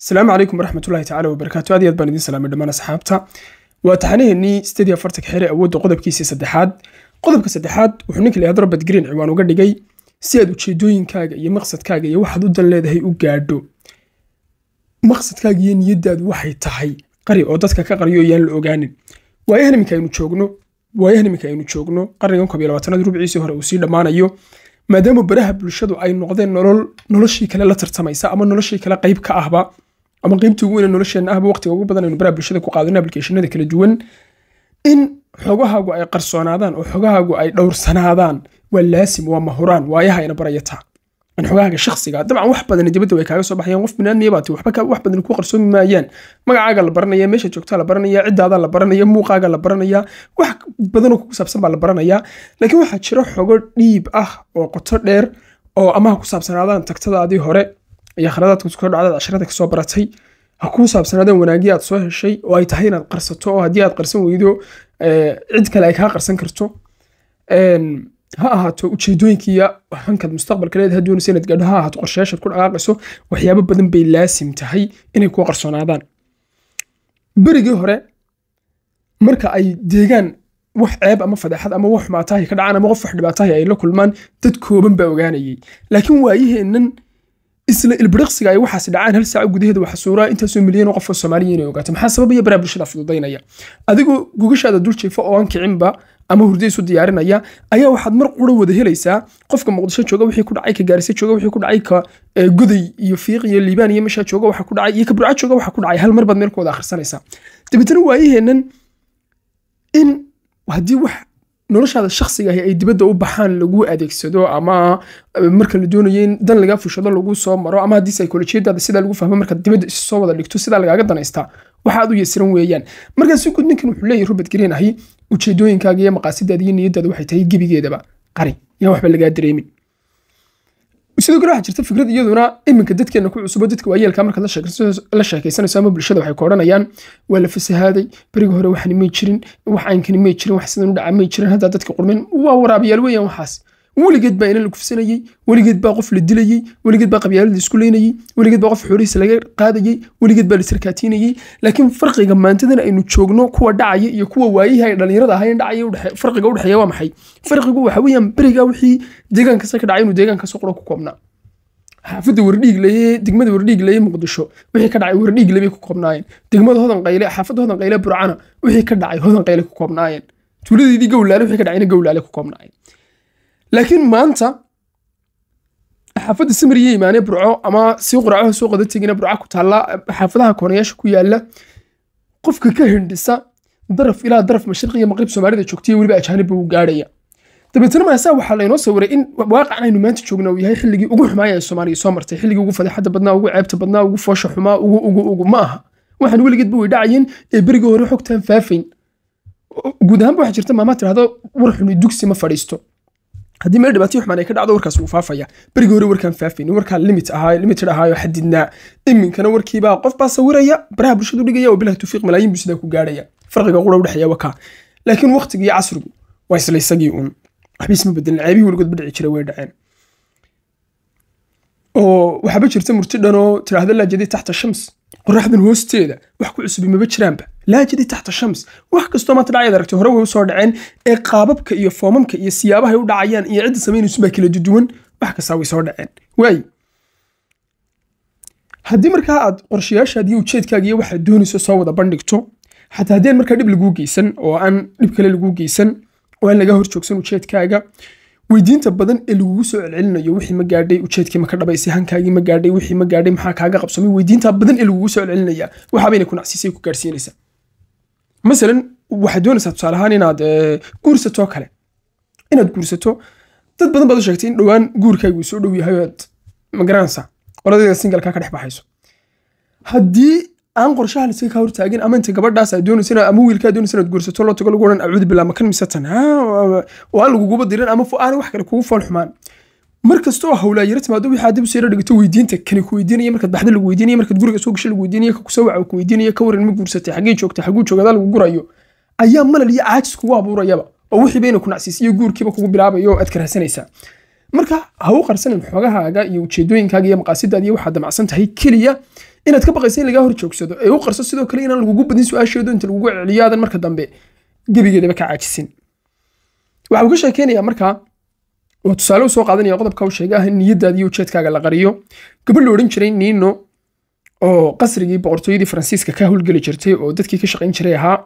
asalaamu calaykum waraxmatullahi tacaala wabarakaatu aad iyo aad baan idiin salaamay dhammaan asxaabta waa taxanaheennii sideed iyo xere awoodda qodobkiisii saddexaad qodobka saddexaad wuxuu ninka layahaad robert green ciwaan uga dhigay si aad ujeedooyinkaaga iyo maqsadkaaga iyo waxaad u dan leedahay u gaadho maqsadkaaga iyo niyaddaadu waxay tahay qari oo dadka ka qaryo yaan la ogaanin waayahan iminka aynu joogno waayahan iminka aynu joogno qarnigan koob iyo labaatanaad rubciisii hore uu sii dhammaanayo maadaama baraha bulshadu ay noqdeen nolol noloshii kale la tartamaysa ama noloshii kale qayb ka ahba ama qiibtii ugu weyne nolosheena ahba waqtiga ugu badan aynu baraha bulshada ku qaadano ablicationada kala duwan in xogahaagu ay qarsoonaadaan oo xogahaagu ay dhowrsanaadaan waa laasim waa mahuraan waayaha ayna in xogahaaga shakhsiga dabcan wax badan dibadda way kaaga soo baxayaan qof binaadmiya wax badan ku qarsoomi maayaan magacaaga la baranaya meesha joogtaa la baranaya ciddaada la baranaya muuqaaga la baranaya wax badanoo kugu saabsan baa la baranayaa laakiin waxaa jira xogo dhiib ah oo qoto dheer oo amaha ku saabsanaadaan tagtadaadii hore iyo khaladaadka kusoo dhacdaad casharada kasoo baratay ha kuu saabsanaadeen wanaagii aad soo heshay oo ay tahay inaad qarsato oo haddii aad qarsan weydo eh, cid kale ay kaa qarsan karto ha ahaato ujeedooyinkiiya hankaad mustaqbalka leedahay doonaysa inaad gaadho ha ahaato qorshayaashaad ku dhaqaaqayso waxyaabo badan bay laasim tahay inay kuu qarsoonaadaan berigii hore marka ay deegaan wax ceeb ama fadeexad ama wax xumaatahay ka dhacaan ama qof wax dhibaatahay ay la kulmaan dad kooban baa ogaanayay laakiin waayiheennan isla ilbiriqsiga ay waxaas dhacaan hal saaca gudaheeda waxa suuraha intaasoo milyan oo qof oo soomaaliya inay ogaato maxaa sababaya baraa bulshada fududaynaya adigoo gugashaada dul jiifa oo aan kicinba ama hurdo isu diyaarinaya ayaa waxaad mar qura wada helaysaa qofka muqdisho jooga wixii ku dhacay ka gaarisa jooga wixii ku dhacay ka eh, goday iyo fiiq iyo liibaan iyo meeshaa jooga waxa ku dhacay iyo ka jooga waxa ku dhacay hal mar baad meel ku wada akhrisanaysaa dabetana waayaheennan in haddii wax noloshaada shaksiga ahi ay dibadda u baxaan lagu adeegsado ama eh, marka la doonayo in dan lagaa fushado lagu soo maro ama haddii psycholojiadaada sidaa lagu fahmo markaad dibadda issoo wada dhigto sidaa lagaaga danaystaa waxa aad u yasiran weeyaan markaa si guud ninkan wuxuu leeyahy robert green ahi ujeedooyinkaaga iyo maqaasidaada iyo niyadaada waxay tahay gebigeedaba qari yaa waxba lagaa dareemin sidoo kale waxaa jirta fikrad iyaduna iminka dadkeena ku cusubo dadka waayeelka markaad la sheekaysanayso ama bulshada waxay ku odhanayaan waa la fasahaaday beriga hore waxani may jirin wax aynkani may jirin wax sidan u dhaca may jirin haddaa dadka qurmin waa waraabiyaal weeyaan waxaas weligeed baa inal kufsanayey weligeed baa qof la dilayey weligeed baa qabyaalada isku leynayey weligeed baa qof xoolihiisa laga qaadayey weligeed baa la laakiin farqiga maantadan aynu joogno kuwa dhacaya iyo kuwa waayihi ay dhallinyarada ahayn dhacaya farqiga udhexeeya waa maxay farqigu waxa weeyaan beriga wixii deegaankasa ka dhacay inuu deegaankaas qura ku koobnaa xaafadda wardhiigleye degmada wardhiigleye muqdisho wixii ka dhacay wardhiigle bay ku koobnaayeen degmada hodan qayle xaafadda hodan qayle burcana wixii ka dhacay hodan qayle ku koobnaayeen tuuladii gowlaale wixii ka dhacayna gowlaale ku koobnaayeen laakiin maanta xaafada samiriya imaane burco ama sii quraacaha soo qadategina burca ku taalla xaafadaha koonayaasha ku yaalla qofka ka hindhisa daraf ilaa daraf mashriq iyo maqrib soomaalida joogtay weliba ajaanibba uu gaadhaya dabeetana maasaa waxaa laynoo sawiray in waaqacan aynu maanta joogna uu yahay xilligii ugu xumaaya ee soomaaliya soo martay xilligii ugu fadaxadda badnaa ugu ceebta badnaa ugu foosha xumaa ugu ugu ugu ma aha waxaan weligeedba way dhacayeen ee berigii hore xogtaan faafayn guud ahaanba waxaa jirta maamaa tidhahdo war xuni dugsi ma fadhiisto haddii meel dhibaatay xumaan ay ka dhacdo warkaas wuu faafaya berigii hore warkaan faafayni warkaa limit ahaayo limit ahaayo xadidnaa iminkana warkiibaa qof baa sawiraya baraha bulshadu dhigaya oo bilaha tufiiq malaayiin buu sidaa ku gaarhaya farqiga qura udhexeeya wakaa laakiin waqtigii iyo casrigu waa isla isagii uun waxba bedelin ceebihii weligoodba dhici jiray way dhaceen oo waxaaba jirta murti dhanoo tidhaahda laajadii taxta shams qoraxdan hoosteeda wax ku cusubi maba jiraanba laajidi taxta shams wax kastoo maanta dhacyaad aragtay hore way usoo dhaceen ee qaababka iyo foomamka iyo siyaabahay u dhacayaan iyo cidda samaynaysunbaa kala duduwan wax kastaa way soo dhaceen waay haddii markaa aad qorshayaashaad iyo waxaad doonayso soo wada bandhigto xataa haddeen markaa dhib laguu geysan oo aan dhib kale laguu geysan oo aan laga horjoogsan ujeedkaaga weydiinta badan ee lagugu soo celcelinayo wixii ma gaadhay ujeedkii maka dhabaysay hankaagii ma gaadhay wixii ma gaadhay maxaa kaaga qabsamay weydiinta badan ee lagugu soo celcelinaya waxaabayna kunacsiisay ku gaadhsiinaysaa masalan waxaad doonaysaa tusaale ahaan inaad eh, guursato kale inaad guursato dad badan baad u sheegtay in dhowaan guurkaygu soo dhow yahay oad magaranaysaa qoladayda singalkaa ka dhex baxayso haddii aan qorshaha lasaga ka hortaagin ama inta gabadhaas aad doonaysa ama wiilkaa doonaysa inaad guursato loo tago lagu odhan acuudu bilaa makan misatan waa laguguba dirin ama aan wax kale kugu fool xumaan mar hawlaa oo timaado waxaa dib usii dhigto weydiinta kani ku weydiinaya markaad baxda lagu weydiinaya markaad guriga soo gashay lagu weydiinaya ka kusoo waca ku weydiinaya ka waran ma guursatay xaggee joogta xagguu joogadaa lagu gurayo ayaa malal iyo caajis kugu abuurayaba oo wixii bayna ku nacsiis guurkiiba kugu bilaabaya oo aad karahsanaysaa marka ha qarsanin xoogahaaga iyo ujeedooyinkaaga iyo maqaasidaada iyo waxaad damacsan tahay keliya inaad ka baqaysa in lagaa hor joogsado ee u qarso sidoo kale inaan lagugu badin su-aasheedu inta lagugu celiyo marka dambe gebigeedaba ka caajisin waxaa uga sheekeynayaa markaa waa tusaale usoo qaadanaya qodobka u sheega ah in niyadaadiiyo ujeedkaaga la qariyo gabadh la odhan jiray niino oo qasrigii boqortooyadii faransiiska ka howlgeli jirtay oo dadkii ka shaqayn jiray ahaa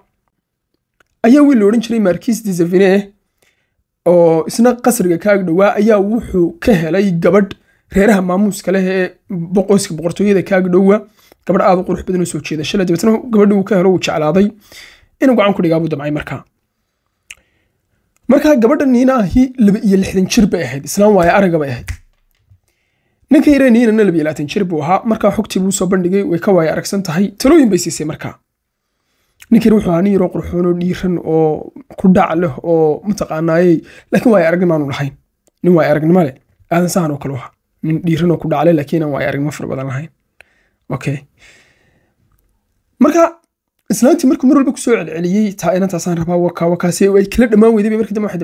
ayaa wiil la odhan jiray markis de dizavine oo isna qasriga ka agdhowaa ayaa wuxuu ka helay gabadh reeraha maamuuska leh ee boqoyska boqortooyada ka agdhowa gabadh aad u qurux badan oo soo jeedasha leh dabeetna gabadhi uu ka helo uu jeclaaday inuu gacan ku dhigaa buu damcay markaa markaa gabadha niina ahi laba iyo lixdan jir bay ahayd islaam waaye araga bay ahayd ninka yare niinana laba iyo labaatan jir buu ahaa markaa xogtii buu soo bandhigay way ka waaye aragsan tahay talooyin bay siisay markaa ninka yare wuxuu ahaa nin yaroo qurxoon dhiiran oo kudhac leh oo mataqaanaayey laakiin waaye aragnimo lahayn nin waaye aragnimo leh aadan sahan oo kale waha nin dhiiran oo kudhac leh laakiin aan waaye aragnimo fara badan lahayn okay marka islaantii markuu mar walba kusoo celceliyey taa inantaasaan rabaa waka wakaasi ay kala dhammaan weyday markii dambe waxay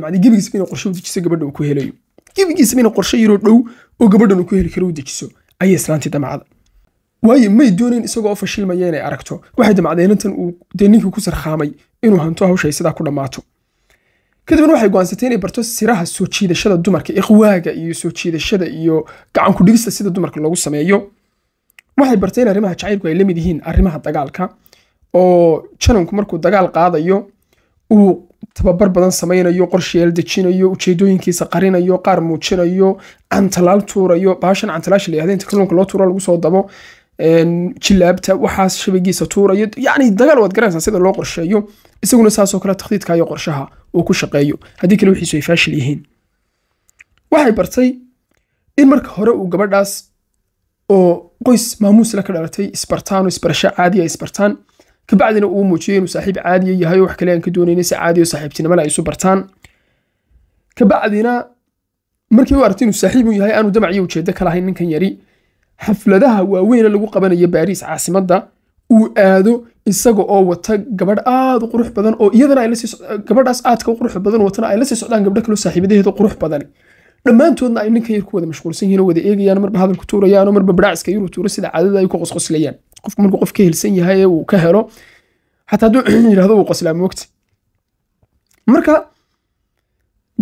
damcday gebigiisba inuu qorshe u dejiso gabadha uu ku helayo gebigiisba inuu qorshe yaroo dhow oo gabadhan uu ku heli karo u dejiso ayay islaantii damacda waayo may doonayn isagoo fashilmaya inay aragto waxay damcday inantan uu dee ninkii ku sarkhaamay inuu hanto hawshay sidaa ku dhammaato kadibna waxay go-aansatay inay barto siraha soo jiidashada dumarka iqwaaga iyo soo jiidashada iyo gacan ku dhigista sida dumarka loogu sameeyo waxay bartay arrimaha jacaylku ay la mid yihiin arrimaha dagaalka oo jalanku markuu dagaal qaadayo uu tababar badan samaynayo qorshayaal dejinayo ujeedooyinkiisa qarinayo qaar muujinayo cantalaal tuurayo baashan cantalaasha layihahda inta kalluunka loo tuuro lagu soo dabo jilaabta waxaas shabagiisa tuurayo yacni dagaal waad garanaysaa sida loo qorsheeyo isaguna saasoo kale takhdiidka qorshaha uu ku shaqeeyo haddii kale wixiisu ay faashil yihiin waxay bartay in marka hore uu gabadhaas oo qoys maamuus la ka dhalatay isbartaan oo isbarasho caadiya ah, isbartaan kabacdina uu muujiyey inuu saaxiib caadiya yahay oo wax kale aan ka doonayna si caadiya oo ay isu bartaan kabacdina markii u aragtay inuu saaxiib yahay aanu damac iyo ujeeddo ka lahayn ninkan yari xafladaha waaweyne lagu qabanayo baariis caasimadda uu aado isaga oo wata gabadh aad u qurux badan oo iyadana ay lasii gabadhaas aadka u qurux badan watana ay la socdaan gabdho kaloo saaxiibadaheeda qurux badani dhammaantoodna ay ninkan yar ku wada mashquulsan yihin oo wada eegayaan marba hadalku tuurayaanoo marba bidhaciska yuru tuuro sida caadada ay ku qosqoslayaan qofku markuu qof ka hilsan yahay uu ka helo xataa hadduu yidhahdo wuu qoslaa moogta marka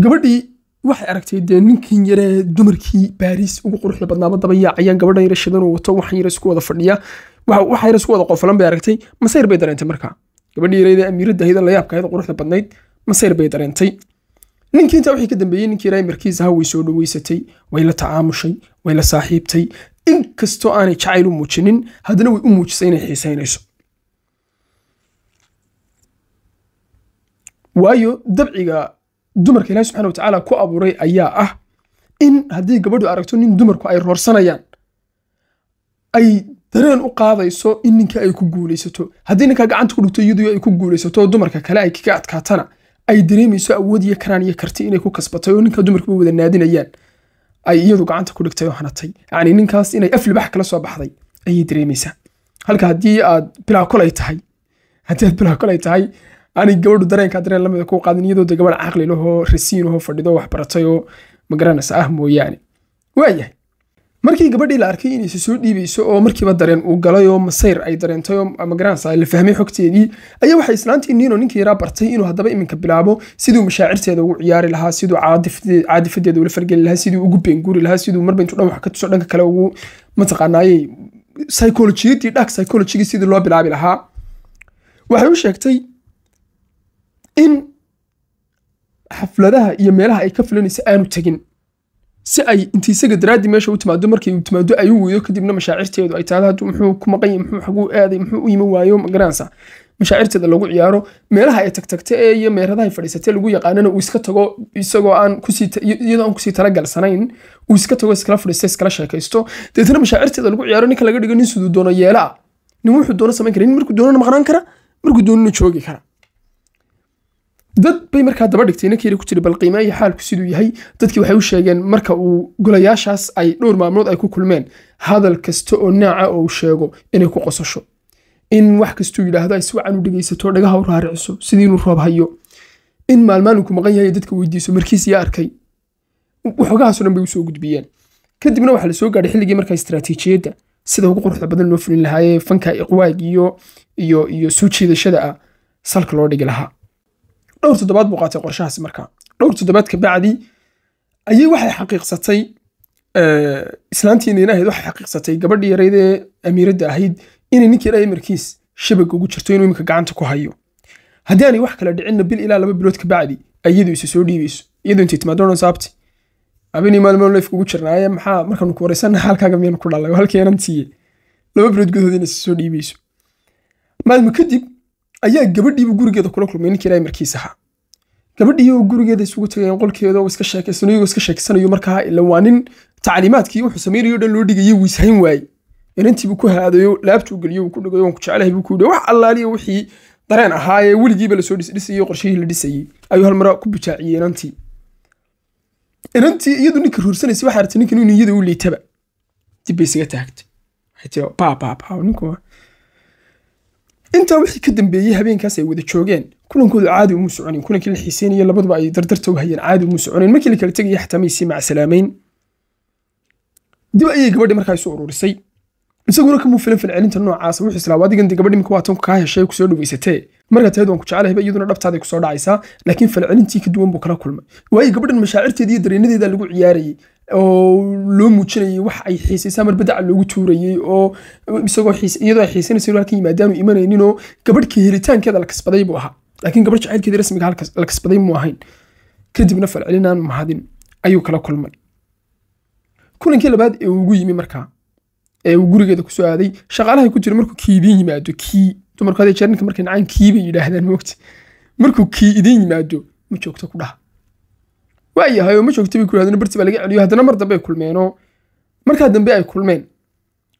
gabadhii waxay aragtay dee ninkan yare dumarkii baariis ugu quruxda badnaaba dabayaacayaan gabadhan yare shidanuu wato waxan yare isku wada fadhiya waxa yare isku wada qofolan bay aragtay masayr bay dareentay markaa gabadhii yareyda amiiradda hayda la yaabkaayada quruxda badnayd masayr bay dareentay ninkii intaa wixii ka dambeeyey ninkii yarae markiis ahaa way soo dhoweysatay way la tacaamushay way la saaxiibtay inkastoo aanay jacayl u muujinin haddana way u muujisay inay xiisaynayso waayo dabciga dumarka ilahi subxana watacaala ku abuuray ayaa ah in haddii gabadhu aragto nin dumarku ay roorsanayaan ay dareen u qaadayso in ninka ay ku guulaysato haddii ninkaa gacanta ku dhigto iyadu ay ku guulaysato dumarka kale ay kaga adkaatana ay dareemayso awood iyo karaan iyo karti inay ku kasbatay oo ninka dumarka way wada naadinayaan ay iyadu gacanta ku dhigtay oo hanatay yani ninkaas inay aflibax kala soo baxday ayay dareemaysaa halka haddii aad bilaakolay tahay haddii aad bilaakolay tahay aanay gabadhu dareenkaa dareen lamida ah ku qaadin iyadoo de gabadh caqli lahoo rasiinahoo fadhido waxbaratay baratay oo magaranaysa ah mooyaane waayahay markii gabadhii la arkay inayse soo dhiibayso oo markiiba dareen uu galay oo masayr ay dareentay oo magaranaysa la fahmay xogteedii ayaa waxay islaantii niino ninkii yaraa bartay inuu haddaba iminka bilaabo siduu mashaacirteeda ugu ciyaari lahaa siduu caadifadeeda ula fargeli lahaa siduu ugu beenguri lahaa siduu marba dhan wax ka tuso dhanka kale ugu mataqaanaayey psycholojiyadii dhag psycholojigii sidii loo bilaabi lahaa waxay u sheegtay in xafladaha iyo meelaha ay ka fulanaysa aanu tegin si ay intii isaga daraaddii meesha u timaado markay u timaado ayuu weydo kadibna mashaacirteedu ay taada haddu muxuu ku maqanyay muxuu xaguu aaday muxuu u iman waayo magaranaysa mashaacirteeda lagu ciyaaro meelaha ay tagtagta ee iyo meeradahay fadhiisatee lagu yaqaanana uu iska tago isagoo aan kusii iyadoo aan kusii talagalsanayn uu iska tago iskala fadhiista iskala sheekaysto deetna mashaacirteeda lagu ciyaaro ninka laga dhigo nin siduu doono yeela nin wuxuu doono samayn kara nin markuu doonana maqnaan kara markuu doonana joogi kara dad bay markaa daba dhigtay ninkiina ku jira bal qiime iyo xaalku siduu yahay dadkii waxay u sheegeen marka uu golayaashaas ay dhowr maalmood ay ku kulmeen hadal kasta oo naaca oo uu sheego inay ku qosasho in wax kastuu yidhaahdo ay si wacan u dhegaysato dhagaha u raariciso sidii inuu in maalmaan maqan yahay dadka weydiiso markiis yaa arkay waxoogahaaso dhan bay usoo gudbiyeen kadibna waxaa lasoo gaadhay xilligii markaa istaraatiijiyadda sida ugu quruxda badan loo fulin lahaa fanka iqwaag iyo iyo iyo soo jiidashada ah salka loo dhigi lahaa dhowr toddobaad buu qaatay qorshahaasi marka dhowr toddobaad kabacdi ayay waxay xaqiiqsatay eh, islaantiina ilaaheed waxay xaqiiqsatay gabadhii yarayd ee amiiradda ahayd inay ninkii dha imarkiis shabag ugu jirto inuu imika gacanta ku hayo haddii wax kale dhicinna bil ilaa laba bilood kabacdi iyadu isu soo dhiibayso iyadu intay timaadoonan saabti abinii maalmo kugu jirnaaye maxaa markaanu ku waraysanna halkaaga miyaan ku dhalay halkeenan tiiye laba bilood gudahood in isu soo dhiibayso maalmo kadib ayaa gabadhiiba gurigeeda kula kulmay ninkii ilaahay ahaa gabadhii oo gurigeeda isugu tagayeen qolkeeda oo iska sheekaysanayo iska sheekeysanayo markaa ila waa nin tacliimaadkii wuxuu samaynayo dhan loo dhigayo wiishayn waaye inantiibuu ku haadayo laabtuu geliyo wuu ku dhigayo waan ku jeclahay buu ku yidhi wax allaaliya ah, wixii dareen ahaa ee weligiiba lasoo dhisdhisayey qorshihii la dhisayey ayuu hal ku bijaaciyey inantii inantii iyadu ninka ruursanaysay waxaa artay ninkan inuu iyada u liitaba dib isaga taagtay waxay tiri baa baa baa ninku intaa wixii ka dambeeyey habeenkaas ay wada joogeen kulankoodu caadi uma soconin kulankii la xiiseynaya labaduba ay dardarta u hayeen caadi uma soconin markii la kala tegaya xataa may sii macsalaameyn dib ayay gabadhi markaa isu ururisay isaguna kama filan falcelinta noocaas wuxuu islaa adigan gabadh iminka waa tan kaa heshay kusoo dhaweysatee marka taheed waan ku jeclahayba iyaduna dhabtaaday kusoo dhacaysaa laakiin falcelintii ka duwan buu kala kulmay waayo gabadhan mashaacirteeda iyo dareenadeeda lagu ciyaarayay oo loo muujinayay wax ay xiisaysaa mar badaca loogu tuurayay oo isagoo iyadoo ay xiisanaysa inuu halkan yimaadaanu imanaynin oo gabadhkii helitaankeeda la kasbaday buu ahaa laakiin gabadh jacaylkeedii rasmiga la kasbaday muu ahayn kadibna falcelinaan mahadin ayuu kala kulmay kulankii labaad ee ugu yimi markaa ee uu gurigeeda kusoo aaday shaqaalaha ku jira markuu kii idin yimaado kii dumarku hadee jeerninka markay nacaan kii bay yidhaahdaan moogta markuu kii idin yimaado ma joogto ku dhaha waayahay oo ma joogta bay ku yirahdeen berti baa laga celiyo haddana mar dambe ay kulmeenoo markaa dambe ay kulmeen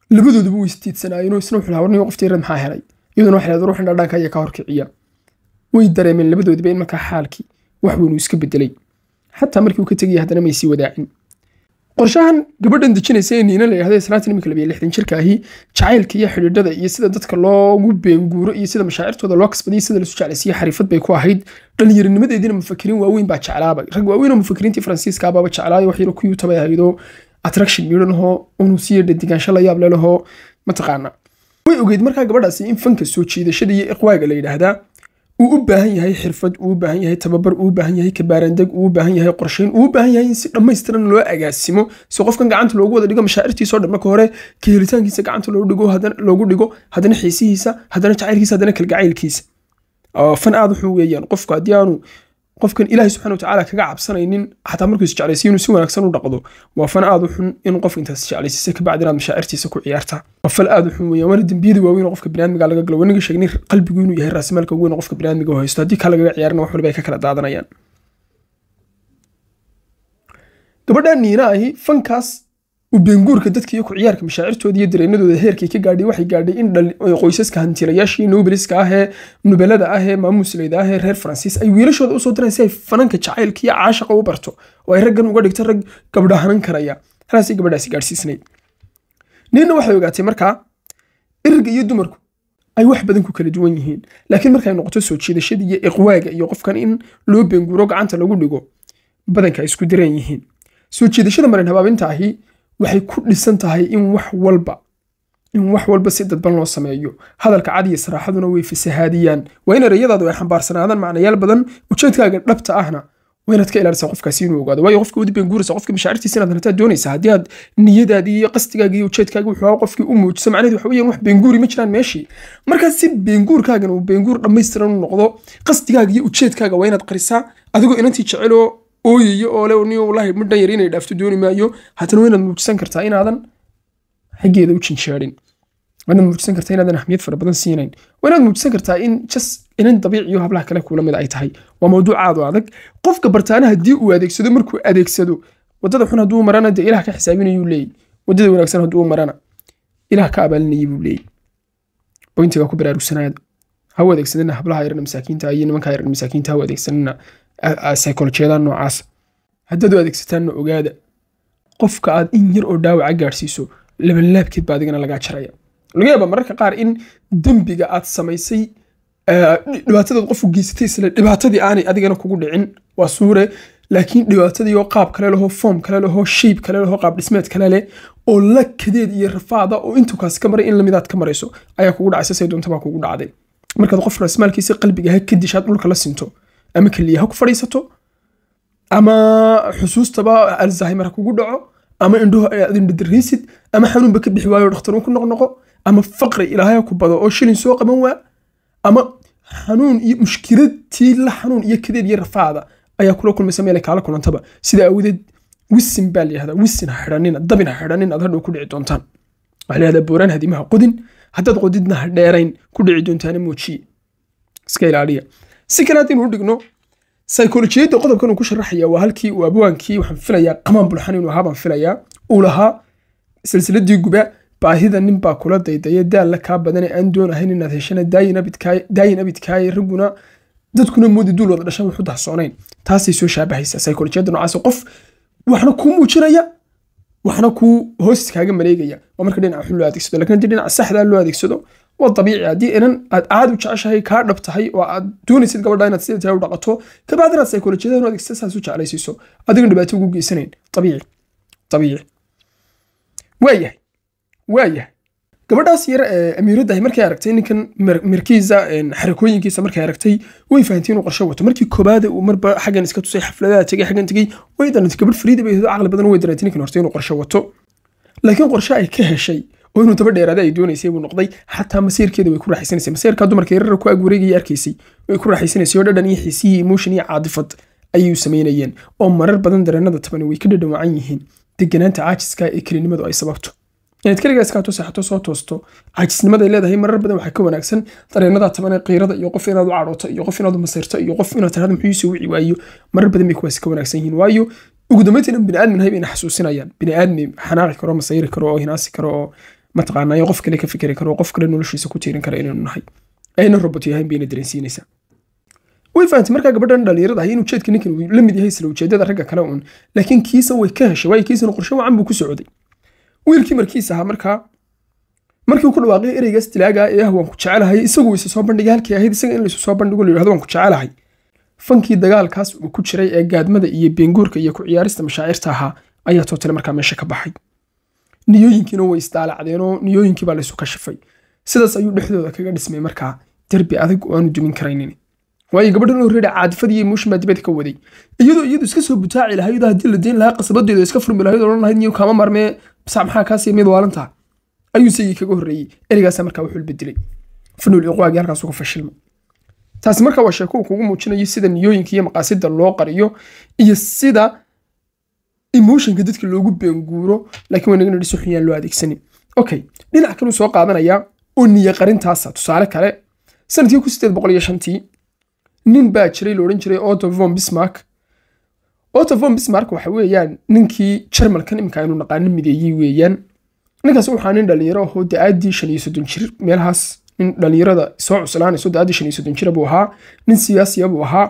labadooduba way istiidsanaayeeno isna wuxuu hawarniyo qoftii reer maxaa helay iyaduna waxay ruuxin dhadhanka ayaa ka horkiciya way dareemeen labadooduba in markaa xaalkii wax weyn uu iska bedelay xataa markii uu ka tegaya haddana may sii wadaacin qorshahan gabadhan dejinaysa ee niina layidhahda islaanta niminka labiyo lixdan jirka jacaylka iyo xidhiidhada iyo sida dadka loogu beenguuro iyo sida mashaacirtooda loo kasbaday sida lasu jeclaysiiyo xariifad bay ku ahayd dhallinyarinimadeediina mufakiriin waaweyn baa jeclaabay rag waaweynoo oo mufakiriintii faransiiska abaaba jeclaayo ku yuuta bay ahaydoo attraction midhanahoo unusiyo dhadigansho la yaab lelahoo mataqaana way ogeyd markaa gabadhaasi in fanka soo jiidashada iyo iqwaaga la yidhaahdaa uu u baahan yahay xirfad uu u baahan yahay tababar uu u baahan yahay kabaarandeg uu u baahan yahay qorsheyn uu u baahan yahay in si dhammaystiran loo agaasimo si qofkan gacanta loogu wada dhigo mashaacirtiisao dhan marka hore ka helitaankiisa gacanta loo dhigo hadana loogu dhigo haddana xiisihiisa haddana jacaylkiisa haddana kalgacaylkiisa fan aada wuxuu weeyaan qofku haddii aanu qofkan ilaahay subxana watacaala kaga cabsanaynin xataa markuu isjeclaysiyo inuu si wanaagsan u dhaqdo waa fan aad u xun in qof intaas jeclaysiisa kabacdi inaad mashaacirtiisa ku ciyaarta waa fal aad u xun weeyaan waana dembiyada waaweyn qofka biniadmiga laga galo wanaga sheegnay qalbigu inuu yahay raasmaalka ugu qofka biniadmiga u haysto haddii kaa lagaga ciyaarina wax waliba ay ka kala daadanayaan gabadha niina ahi fankaas u beenguurka dadka iyo ciyaarka mashaacirtooda iyo dareenadooda heerkay ka gaadhay waxay gaadhay in qoysaska hantiilayaashii nobeliska ah ee nubelada maamuusleyda ah reer faransiis ay wiilashooda usoo diraan si ay fananka jacaylka iyo caashaqa u barto oo ay raggan uga dhigto rag gabdhahanan karaya halaasay gabadhaasi gaadhsiisnayd nina waxay ogaatay markaa erga iyo dumarku ay wax badan ku kala duwan yihiin laakiin markay noqoto soo jiidashada iyo iqwaaga iyo qofkan in loo beenguuro gacanta lagu dhigo badanka isku direen yihiin soo jiidashada marin habaabinta ahi waxay ku dhisan tahay in wax walba in wax walba si dadban loo sameeyo hadalka cad iyo israaxaduna way fasahaadiyaan waa in ereyadaadu ay xambaarsanaadaan macnayaal badan ujeedkaaga dhabta ahna waa inaad ka ilaalisa qofkaasi inuu ogaado waayo qofka udib been guuraysa qofka mashaacirtiisa inaad hanataa doonaysa haddii aad niyadaadii iyo qasdigaaga iyo ujeedkaaga wuxuu ahaa qofkii u muujiso macnaheed waxa weeyaan wax beenguuri ma jiraan meeshii markaa si beenguurkaagana uu beenguur dhammaystiran u noqdo qasdigaaga iyo ujeedkaaga waa inaad qarisaa adigoo inantii jeceloo ooyiyo oole ni walahi midhan yar inay dhaafto dooni maayo haddana waa inaad muujisan kartaa inaadan xaggeeda u jinsheedhin waa muujisan kartaa inaadan ahmiyad fara badan siinayn waa inaad muujisan kartaa in jas inan dabiiciyo hablaha kale kuula mid ay tahay waa mawduucaadu adag qofka bartaana haddii uu adeegsado markuu adeegsado waddada xun hadduu marana dee ilaah ka xisaabinayuu leeyay waddada wanaagsan hadduu marana ilaah ka abaalinayay buu leeyay boyntiga ku baraarugsanayada ha u adeegsanina hablaha yaran masaakiinta iyo nimanka yaran masaakiinta ha u adeegsanina saykolojiyada noocaas haddaad u adeegsataanna ogaada qofka aad in yar oo dhaawaca gaadhsiiso labalaabkeed ba adigana lagaa jaraya laga yaaba mararka qaar in dembiga aad samaysay dhibaatadaad qofku geysatay isle dhibaatadii aanay adigana kugu dhicin waa suure laakiin dhibaatadii oo qaab kale leho foom kale leho shayb kale leho qaab dhismeed kale leh oo la kadeed iyo rafaada ah oo intukaas ka maray in lamidaad ka marayso ayaa kugu dhacaysa say doontaba kugu dhacday markaad qof rasmaalkiisa qalbiga ha kadishaad dhulka la sinto ama keliya ha ku fadhiisato ama xusuustaba alzheimer kugu dhaco ama indhuhu indhadariisid ama xanuunba ka bixi waayo dhakhtarun ku noqnoqo ama faqri ilaahay ku bado oo shilin soo qaban waa ama xanuun iyo mushkilad tii la xanuun iyo kadeed iyo rafaacda ayaa kula kulmaysa meelay kaala kulantaba sida awdeed wisin baa layihahdaa wisin ha dabin ha aad hadhow ku dhici doontaan waxaa layihahdaa booraan hadimaha qodin haddaad qodidna ha ku dhici doontaana muujiye iska ilaaliya si kaleat inuu dhigno saykolojiyadda qodobkan uu ku sharaxaya waa halkii uu abwaankii waxaan filayaa qamaan bulxan inuu ahaa filayaa uu lahaa silsiladii guba baahida nin baa kula daydaya daalla kaa badane aan doonahayn inaad heshana daayin abidkaaye ragguna dadkuna moodi duul wada dhashan wuxu dahsoonayn taasay soo shaabahaysa saykolojiyadda noocaas qof waxna kuu muujinaya waxna kuu hoos iskaaga maleegaya oo marka dhinaca xun loo adeegsado lakin haddii dhinaca saxdaa loo adeegsado waa dabiici haddii inan aad aad u jeceshahay kaa dhab tahay oo aad doonaysid gabadha inaad sideetaa u dhaqato kabacdina saykolojiyadaan adeeg si saas u jeclaysiiso adigan dhibaato ugu geysanayn dabiici dabiici waayahay waayahay gabadhaas yar ee amiiradahi markay aragtay ninkan markiisa xarakooyinkiisa markay aragtay way fahantay inuu qorshe wato markii koobaada uu marba xaggan iska tusay xafladaha tegay xaggan tegay way darantay gabadh fariida bay caqli badan way darantay ninkan hortay inuu qorshe wato laakiin qorshe ay ka heshay inuu daba dheeraada ay doonaysay buu noqday xataa masiirkeeda way ku raaxaysanaysay masiirka dumarka yarara ku agwareegayay arkaysay way ku raaxaysanaysay oo dhadhan iyo xiisiyii emotion iyo caadifad ayay u samaynayeen oo marar badan dareenada tabani way ka dhadhawacan yihiin deganaanta caajiska ee kelinimadu ay sababto inaad keligaa iskaato seexato soo toosto caajisnimada ay leedahay marar badan waxaa ka wanaagsan dareenada tabanee qiirada iyo qof inaad u cadhooto iyo qof inaad u masirto iyo qof inaad tirahdo muxuu soo wici marar badan bay kuwaasi ka wanaagsan yihiin waayo ugu dambeyntii bini aadmin ahay bayna xasuusinayaan bini aadmi xanaaqi karo masayri karo oo hinaasi karo oo mataqaanaa qof kale ka fikeri karo qof kale noloshiisa ku tiirin kara inaynu nahay ayna robot yahayn bayna dareensiinaysaa way fahamtay markaa gabadhan dhalinyarada ah inuu jeedka ninkan la mid yahay isla ujeedada ragga kale uun laakiin kiisa way ka heshay waayo kiisana qorshe wacan buu ku socday wiilkii markiis ahaa markaa markii ku dhawaaqay ereygaas dilaaga ee ah waan ku jecelahay isagu isa soo bandhigay halkii ahayd isaga in laisu soo bandhigo la yidhahdo waan ku jecelahay fankii dagaalkaas uu ku jiray ee gaadmada iyo beenguurka iyo ku ciyaarista mashaacirta ahaa ayaa tootale markaa meesha ka baxay niyooyinkiina way isdaalacdeenoo niyooyinkiibaa laysu kashifay sidaas ayuu dhexdooda kaga dhismay markaa derbi adag oo aanu jebin karaynin waayo gabadhan oo reedha caadifadii emotion baa dibad waday iyadoo iyadu iska soo butaaci lahayd haddii la deyn lahaa qasabadeeda iska furmi lahayd oo lahayd niyo kaama marmee saa maxaa kaasiya mid waalantaa ayuu seygii kaga horreeyey erigaasaa markaa wuxuu bedilay fanuul ciqwaagii halkaas uga fashilmay taasi markaa waa sheeko uu kugu muujinayo sida niyooyinka iyo maqaasida loo qariyo iyo sida emotionka dadka loogu beenguuro lakiin waa naga nidhi loo adeegsanin okay dhinac kaleu soo qaadanayaa oo niyaqarintaasa ah, tusaale kale sanadkii kun sideed boqol iyo shantii nin baa jiray la odhan jiray Otto von Bismarck Otto von Bismarck waxa weeyaan ninkii Jarmalkan imika aynu naqaanin mideeyay weeyaan ninkaas waxaa nin dhallinyaro ahoo da-aaddii shan iyo soddon jir meelahaas nin dhalinyarada soo cuslaanayso da-aaddii shan iyo soddon jira buu ahaa nin siyaasiya buu ahaa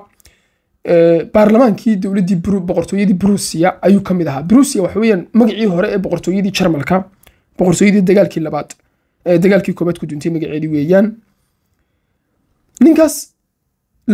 baarlamaankii dowladii boqortooyadii brusia ayuu ka mid ahaa bruusiya waxa magacii hore ee boqortooyadii jarmalka boqortooyadii dagaalkii labaad ee dagaalkii koobaad ku duntay magaceedii weeyaan ninkaas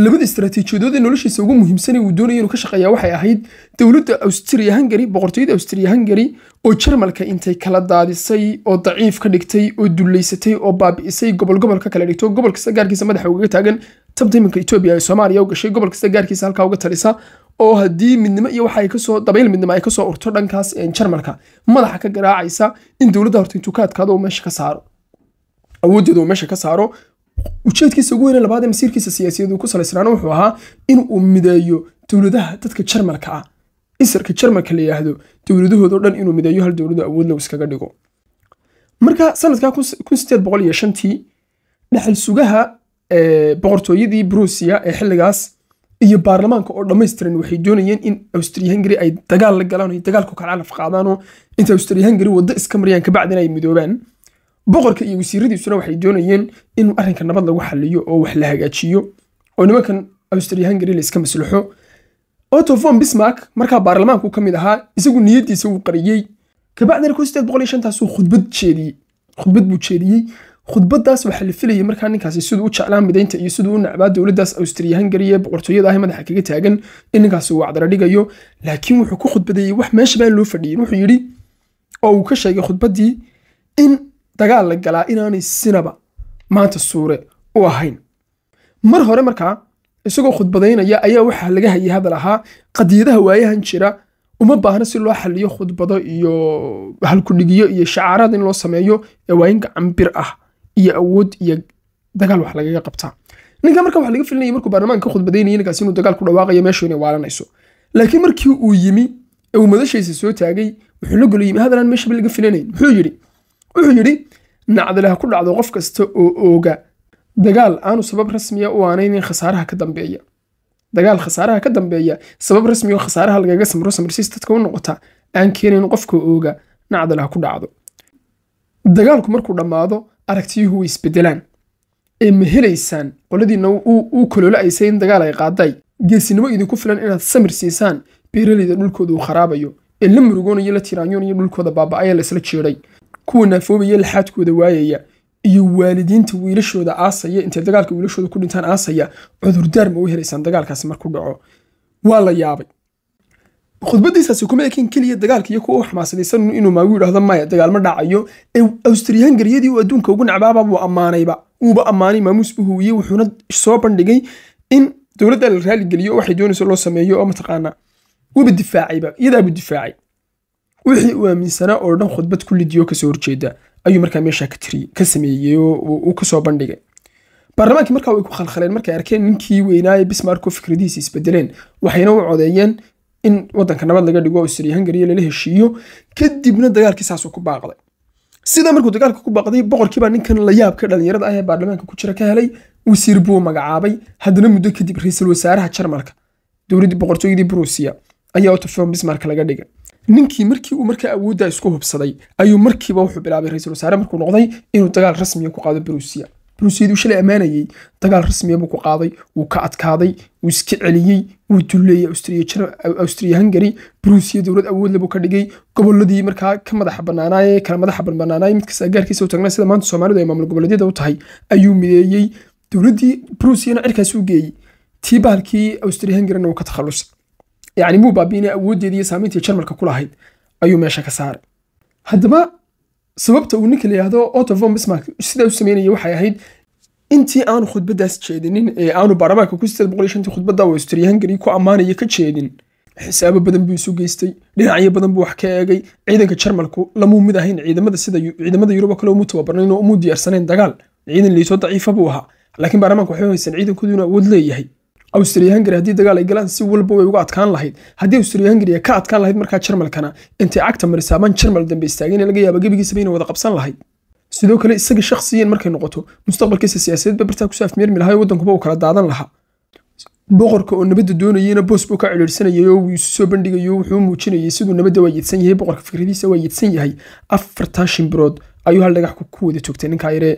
labada istaraatiijiyadood ee noloshiisa ugu muhiimsanay uu doonaya inuu ka shaqeeya waxay ahayd dowladda awstriya hungary boqortooyada awstriya hungary oo jarmalka intay kala daadisay oo daciif ka dhigtay oo dullaysatay oo baabi'isay gobol gobol ka kala dhigtay oo gobolkasta gaarkiisa madaxa ugaga taagan tabta iminka etoobiya ay soomaaliya u gashay gobol kasta gaarkiisa halkaa uga talisa oo haddii midnimo iyo waxa kasoo dabayl midnimo ay kasoo urto dhankaas jarmalka madaxa ka garaacaysa in dowladda horta intuu ka meesha ka saaro awooddeeda uu meesha ka saaro ujeedkiisa ugu weyne labaad ee masiirkiisa siyaasiyaed uu ku salaysnaana wuxuu ahaa inuu mideeyo dowladaha dadka jarmalka ah isarka jarmalka la yidhaahdo dowladahoodao dhan inuu mideeyo hal dowladu awoodlow iskaga dhigo marka sanadka kun sideed boqol iyo shantii dhexal sugaha boqortooyadii brusia ee xilligaas iyo baarlamaanka oo dhammaystiran waxay doonayeen in awstriya hungari ay dagaal la galaan dagaalku kala calaf qaadaanoo inta awstriya hungari waddo iska mariyaan kabacdina ay midoobaan boqorka iyo wasiiradiisuna waxay doonayeen in arrinka nabad lagu xaliyo oo wax la hagaajiyo oo nimankan awstriya hungari la maslaxo otto von bismark markaa baarlamaanku ka mid ahaa isagu niyadiisa uu qariyey kabacdina kun sideed boqol iyo shantaasuu khudbad jeediyey khudbad buu jeediyey khudbadaas waxaa la filayay markaa ninkaasi siduu u jeclaa midaynta iyo siduu u nacbaa dowladdaas awstriya hungariya boqortooyada ahi madaxa kaga taagan in ninkaasi uu wacdara dhigayo laakiin wuxuu ku khudbadeeyey wax meesha baan loo fadhiyin wuxuu yidhi oo uu ka sheegay khudbaddii in dagaal la galaa inaanay sinaba maanta suure u ahayn mar hore markaa isagoo khudbadaynaya ayaa waxaa laga hayay hadal ahaa qadiyadaha waayahan jira uma baahna si loo xaliyo khudbado iyo halkudhigiyo iyo shacaaraad in loo sameeyo ee waa in gacan ah iyo awood iyo dagaal wax lagaga qabtaa ninka marka waxa laga filinaya markuu baarlamaanka ka khudbadaynaya ninkaas inuu dagaal dhawaaqayo meeshu inay waalanayso laakiin markii uu yimi uu madashiisa soo taagay wuxuu la golo yimi meeshaba laga filinayn muxuu yidhi wuxuu yidhi nacdalaha ku dhacdo qof kasta oo ooga dagaal aanu sabab rasmiya ah u aanaynin khasaaraha ka dambeeya dagaal khasaaraha ka dambeeya sabab rasmi khasaaraha lagaga samro samirsiis dadka u noqota aan keenayn qofka ooga nacdalaha ku dhacdo dagaalku markuu dhammaado aragtiyuhu way isbedelaan ee ma helaysaan qoladiina uu koloolo aysay in dagaal ay qaaday geesinimo idinku filan inaad samir siisaan beeraleyda dhulkooda uu kharaabayo ee la murugoonayo la tiraanyoonaya dhulkooda baaba baaba'aya laisla jeedhay kuwa naafoobaya laxaadkooda waayaya iyo waalidiinta wiilashooda aasaya intay dagaalka wiilashooda ku dhintaan aasaya cudurdaar ma u helaysaan dagaalkaasi markuu dhaco waa la yaabay khudbadiisaasi kuma ekin keliya dagaalka iyo kuwa u xamaasadaysan inuu maagu yidhaahdo maya dagaalma dhacayo ee awstriya hangariyadii uu adduunka ugu nacbaaba wuu ammaanayba wuuba ammaanay maamuus wuxuuna soo bandhigay in dowladda la raaligeliyo waxay doonayso loo sameeyo oo mataqaanaa wuuba difaacayba iyadaabuu difaacay wixii uu aaminsanaa oo dhan khudbad ku lidiyo kasoo horjeeda ayuu markaa meeshaa ka ka sameeyey oo uu kasoo bandhigay baarlamaankii markaa way ku khalkhaleen markay arkeen ninkii weynaaye bismarko fikradihiisa isbedeleen waxayna u codeeyeen in wadanka nabad laga dhigo siriya hungariya lala heshiiyo kadibna dagaalkii ku baaqday sida markuu dagaalka ku baaqday boqorkiibaa ninkan layaabka dhallinyarada ah ee baarlamaanka ku jira ka helay wasiir buu magacaabay haddana muddo kadib ra-iisul wasaaraha jarmalka dowladdii boqortooyadii bruusiya ayaa otto von laga dhigay ninkii markii uu markaa awoodda isku hubsaday ayuu markiiba wuxuu bilaabay ra-iisul wasaare markuu noqday inuu dagaal rasmiya ku qaado bruusiya buluusiyaduu shalay ammaanayey dagaal rasmiya buu ku qaaday wuu ka adkaaday wuu iska celiyey wuu duleeyey austriya hungary buluusiya dowlad awoodle buu ka dhigay goboladii markaa ka madaxa banaanaayee kala madaxa banbanaanaayey mid kasta gaarkiisa u tagna sida maanta soomaalidu ay maamul goboleedyada u tahay ayuu mideeyey dowladdii buluusiyana cirkaas u geeyey tii bahalkii hungaryna uu ka takhallusay yacni muu baabiinay awooddeedii iyo saameyntii jarmalka ku lahayd ayuu meesha ka saaray haddaba sababta uu ninka la yidhaahdo otto von bismark sidaa u sameynaya waxay ahayd intii aanu khudbadaas jeedinin ee aanu baarlamaanka ku sideed boqol iyo shantii khudbadda westria hungary ku ammaanaya ka jeedin xisaabo badan buu isu geystay dhinacyo badan buu wax ka eegay ciidanka jarmalku lamuu mid ahayn ciidamada sida ciidamada yurub oo kale umu tababarnayn oo umu diyaarsanayn dagaal ciidan liitoo daciifa buu ahaa laakiin baarlamaanka waxay hayseen ciidankooduna awood leeyahay awstriya hungari haddii dagaal ay galaan si walba way uga adkaan lahayd haddii awstriya hungary ka adkaan lahayd markaa jarmalkana intay cagta marisaaban jarmal dambe istaageen laga yaaba gebigiisaba inay wada qabsan lahayd sidoo kale isaga shakhsiyan markay noqoto mustaqbalkiisa siyaasadeed bartaa kusoo afmeermi lahaa oo waddankuba uu kala daadan lahaa boqorka oo nabadda doonayeyna boos buu ka ciliirsanayay oo uu soo bandhigayo wuxuu muujinayay siduu nabadda waa yahay boqorka fikradiisa waa yahay afartaa shimbirood ayuu hal dhagax ku wada toogtay ninkaa yare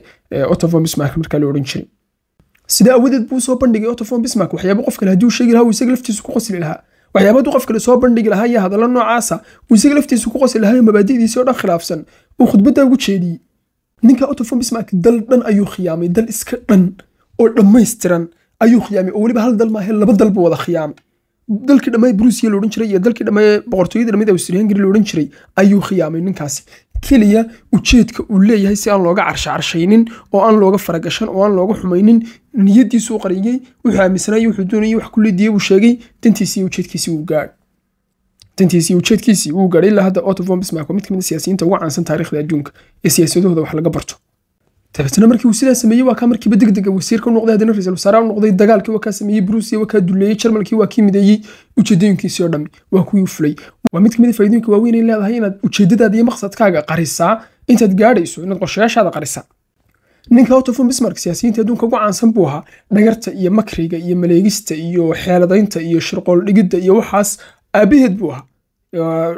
otovomismark markaa la odhan jiray sida awadeed buu usoo bandhigay otto von bismark waxyaaba qof kale haddii uu sheegi lahaa uu isaga laftiisu ku qosli lahaa waxyaabaduu qof kale soo bandhigi lahaa iyo hadallo noocaasa ah, uu isaga laftiisu ku qosli lahaa mabaadi'diisii oo dhan khilaafsan uu khudbaddaa ugu jeediyey ninka otto bismark dal dhan ayuu khiyaamay dal iska dhan oo dhammaystiran ayuu khiyaamay oo weliba hal dal maahe laba dal wada khiyaamay dalkii dhammae bruusiya la odhan jiray iyo dalkii dhammae boqortooyadii dhammayd awstriyangari la odhan jiray ayuu khiyaamay ninkaasi keliya ujeedka uu leeyahay si aan looga carsha carshaynin oo aan looga faragashan oo aan looga xumaynin niyadiisu u qariyey wuxuu aaminsanaayey wuxuu doonayay wax kulidiyey uu sheegay dantiisii ujeedkiisii wuu gaadh dantiisii ujeedkiisii wuu gaadhay ilaa hadda otofon bismark waa mid ka kamid ah siyaasiyiinta ugu caansan taariikhda adduunka ee siyaasadahooda wax laga barto dabeetna markii uu sidaa sameeyey waa kaa markiiba degdega wasiirka noqday haddana ra-isul wasaare noqday dagaalkii waa kaa sameeyey Bruusiya waa kaa duleeyey Jarmalkii waa kii mideeyey ujeedooyinkiisii oo dhammi waa kuwii fulay waa mid ka mid ah faa'iidooyinka waaweyn ee leedahay inaad ujeedadaada iyo maqsadkaaga qarisaa intaad gaadhayso inaad qorshayaashaada qarisaa ninka Otto von siyaasiyiinta adduunka ugu caansan buu ahaa dhagarta iyo makriga iyo maleegista iyo xeeladaynta iyo shirqool dhigidda iyo waxaas aabaheed buu ahaa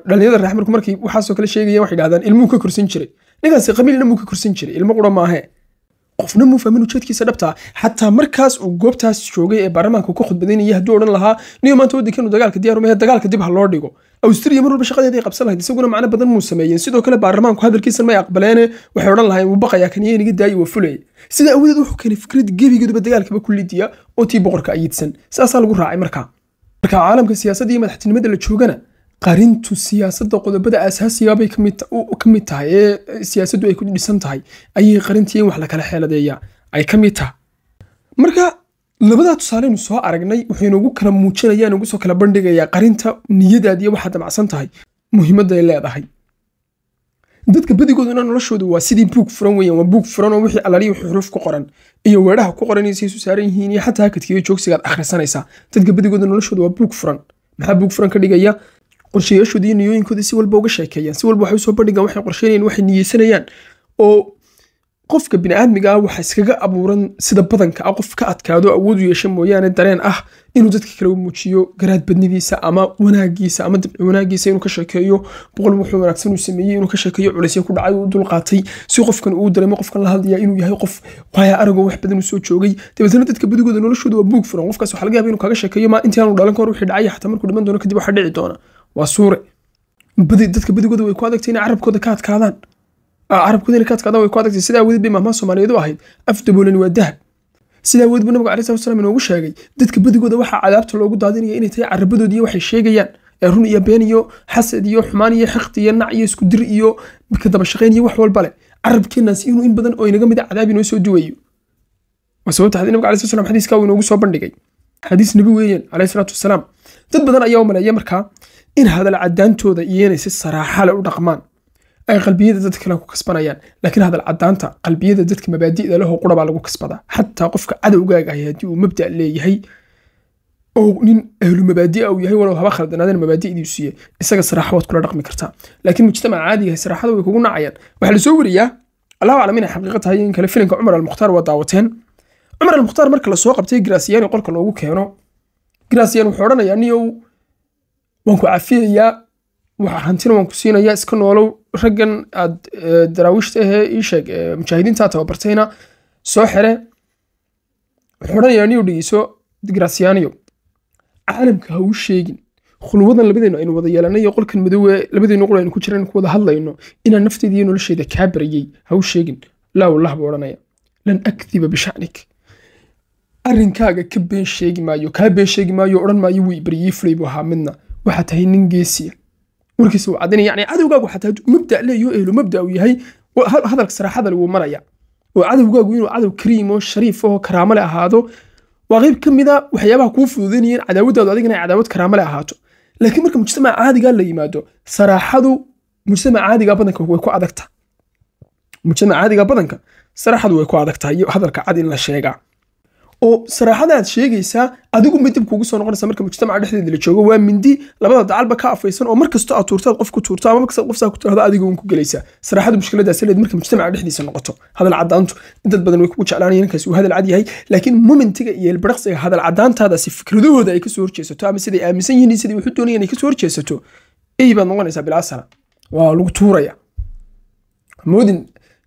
dhalinyarada reer markii waxaasoo kale sheegaya waxay yidhahdaan ilmuhu ka korsan jiray ninkaasi qabiil namuu ka korsan jiray ilmo qura maahe qofna muu fahmin ujeedkiisa dhabtaa xataa markaas uu goobtaas joogay ee baarlamaanka ka khudbadanayay hadduu odhan lahaa niyo maanta waddankeenu dagaalka diyaar uma dagaalka dib ha loo dhigo awstriya mar walba shaqadeedii qabsan lahayd isaguna macno badan muu sameeyeen sidoo kale baarlamaanku hadalkiisan may aqbaleene waxay odhan lahayn wuu baqayaa kaniya naga daayi waa fulaya sida awadeed wuxuu keenay fikrad gebigeeduba dagaalkaba ku oo tii boqorka ayidsan saasaa lagu raacay markaa marka caalamka siyaasadda iyo madaxtinimada la joogana qarintu siyaasada qodobada aasaasigaabay ka mid tahay ee siyaasaddu ay ku dhisan tahay ayay qarintii in wax lakala xeeladeeya ay ka mid tahay marka labadaa tusaaleynu soo aragnay waxaynuugu kala muujinayaan ugusoo kala bandhigayaa qarinta niyadaad iyo waxaad damacsan tahay muhiimadday leedahay dadka badigooduna noloshoodu waa sidii buug furan weeyaan waa buug furan oo wixii alaliya wixii xuruf ku qoran iyo weedhaha ku qoranaysa isu saaran yihiin iyo xataa hakadkiiyo joogsigaad akhrisanaysaa dadka badigooda noloshoodu waa buug furan maxaa buug furan ka dhigaya qorshayaashoodii niyooyinkoodii si walba uga sheekeeyaan si walba waxay usoo bandhigaan waxay qorsheynayaan waxay niyeysanayaan oo qofka biniaadmiga ah waxaa iskaga abuuran sida badanka ah qof ka adkaado awood u yeesha mooyaane dareen ah inuu dadka kale u muujiyo garaad badnidiisa ama wanaagiisa ama dabci wanaagiisa inuu ka sheekeeyo boqol wuxuu wanaagsan uu sameeyey inuu ka sheekeeyo culaysya ku dhacay uu dulqaatay si qofkan uu dareemo qofkan la hadlaya inuu yahay qof waaya aragoo wax badan uu joogay dabeetana dadka badigooda noloshooda waa buug furan qofkaas waxaa laga yaaba inuu kaga sheekeeyo ma intaanu dhalan ka wixii dhacay xataa markuu dhiman doono kadib waxa dhici doona waa suure dadka badigooda way ku adagtay inay carabkooda ka adkaadaan ah, carabkooda inay ka adkaadaan way ku adagtay sidaa awoodeed bay mahmaha soomaaliyeed ahayd af daboolani waa dahab sidaa awood buu nabigu alai sala slam inoogu sheegay dadka badigooda waxaa cadaabta loogu daadinaya inay tahay carabadoodiiyo waxay sheegayaan ee eh, run iyo been iyo xasad iyo xumaan iyo xiqdi iyo nac iyo iskudir iyo kadaba shaqayn iyo wax walba leh carabkeenaas inuu in badan oo inaga mida ah cadaab inoo soo duwayo waa sababta nabiga alai sala slam xadiiskaa inoogu soo bandhigay xadiis nabi weeyeen alayhi salaatu wasalaam dad badan ayaa u maleeya markaa in hadal cadaantooda iyoinay si saraaxa u dhaqmaan ay qalbiyada dad kale ku kasbanayaan laakiin hadal cadaanta qalbiyada dadka mabaadi'da lehoo qura baa lagu kasbadaa xataa qofka cadowgaaga ahy haddii uu mabda leeyahay oo nin ahlu mabaadia uu yahay walow haba khaldanaadeen mabaadi'dii siiyey isaga saraaxa waad kula dhaqmi kartaa laakiin mujtamaca caadigahay saraaxada way kugu nacayaan waxaa la soo wariyaa allahu aclam inay xaqiiqo tahay in kale filimka cumar almukhtaar waa daawateen cumar almukhtaar marka lasoo qabtay graasiyani qolka loogu keeno graasiyan wuxuu odhanayaa niyow waan ku cafiyayaa waxa hantina waan ku siinayaa iska noolow raggan aad eh, daraawiishta ahee ii sheeg eh, mujaahidiintaa tababartayna soo xere wuxuu odhanayaa niyu dhegeyso graasyaanayo caalamka ha uu sheegin khulwadan labadaynu aynu wada yeelanayo qolkan madowe labadaynu qol aynu ku jiraan ku wada hadlayno inaan nafteeda iyo nolosheeda kaa baryay ha uu sheegin laa wallah buu odhanaya lan akdiba bishacnik arrinkaaga ka been sheegi maayo kaa been sheegi maayo odhan maayo wuu ibaryay fulay buu ahaa midna waxaa tahay nin geesiya warkiisa uu caddaynaya yani cadowgaagu xataa mabda leeyo ehlo mabda uu yahay hadalka saraaxada wuu maraya oo cadowgaagu inuu cadow kariimoo shariifoo karaamale ahaado waa qayb ka mid a ah waxyaabaha kuu fududaynayeen cadaawaddaadu adiga inay cadaawad karaamale ahaato laakiin marka mujtamac caadiga la yimaado saraaxadu mujtamac caadigaa badanka way ku adagtaa mujtamac caadigaa badanka saraaxadu way ku adagtaa iyo hadalka cad in la sheegaa oo saraaxada sheegaysaa adigu midib kuugu soo noqonaysa marka mujtamaca dhexdeeda la joogo waa mindi labada dacalba ka afaysan oo markasto aad tuurtaad qof ku tuurto ama markasta qof ku tirahdo adiga uun ku gelaysaa saraaxadu mushkiladaas leed marka mujtamaca dhexdiisa noqoto hadal cadaantu dad badan way kugu jeclaanayeen ninkaas uu hadal cad yahay laakiin momentiga iyo elbaraqsiga hadal cadaantaadaasi fikradahooda ay kasoo horjeesato ama siday aaminsan yihiin siday wuxuu doonayeen ay kasoo horjeesato ey noqonaysaa bilaasana waa lagu tuuraya moodin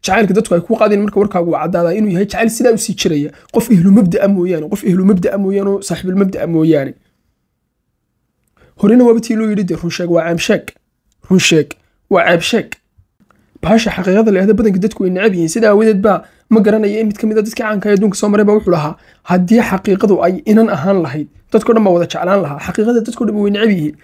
jacaylka dadku ay ku qaadeen marka warkaagu cadaada caddaada inuu yahay jacayl sidaa usii jiraya qof ehlu mabdaa ah mooyaane qof ehlu mabdaa ah mooyaane saaxiibulmabdaa ah mooyaane horena waaba loo yidhi dee runsheeg waa ceebsheeg runsheeg waa ceebsheeg baasha xaqiiqada leehda badanka dadku ay necab yihiin sidaa awadeed baa ma garanaya in mid ka mid a dadka caanka ee adduunka soo maray baa wuxuu lahaa haddii xaqiiqadu ay inan ahaan lahayd dadko dhan baa wada jeclaan lahaa xaqiiqada dadko dhan way necab yihiin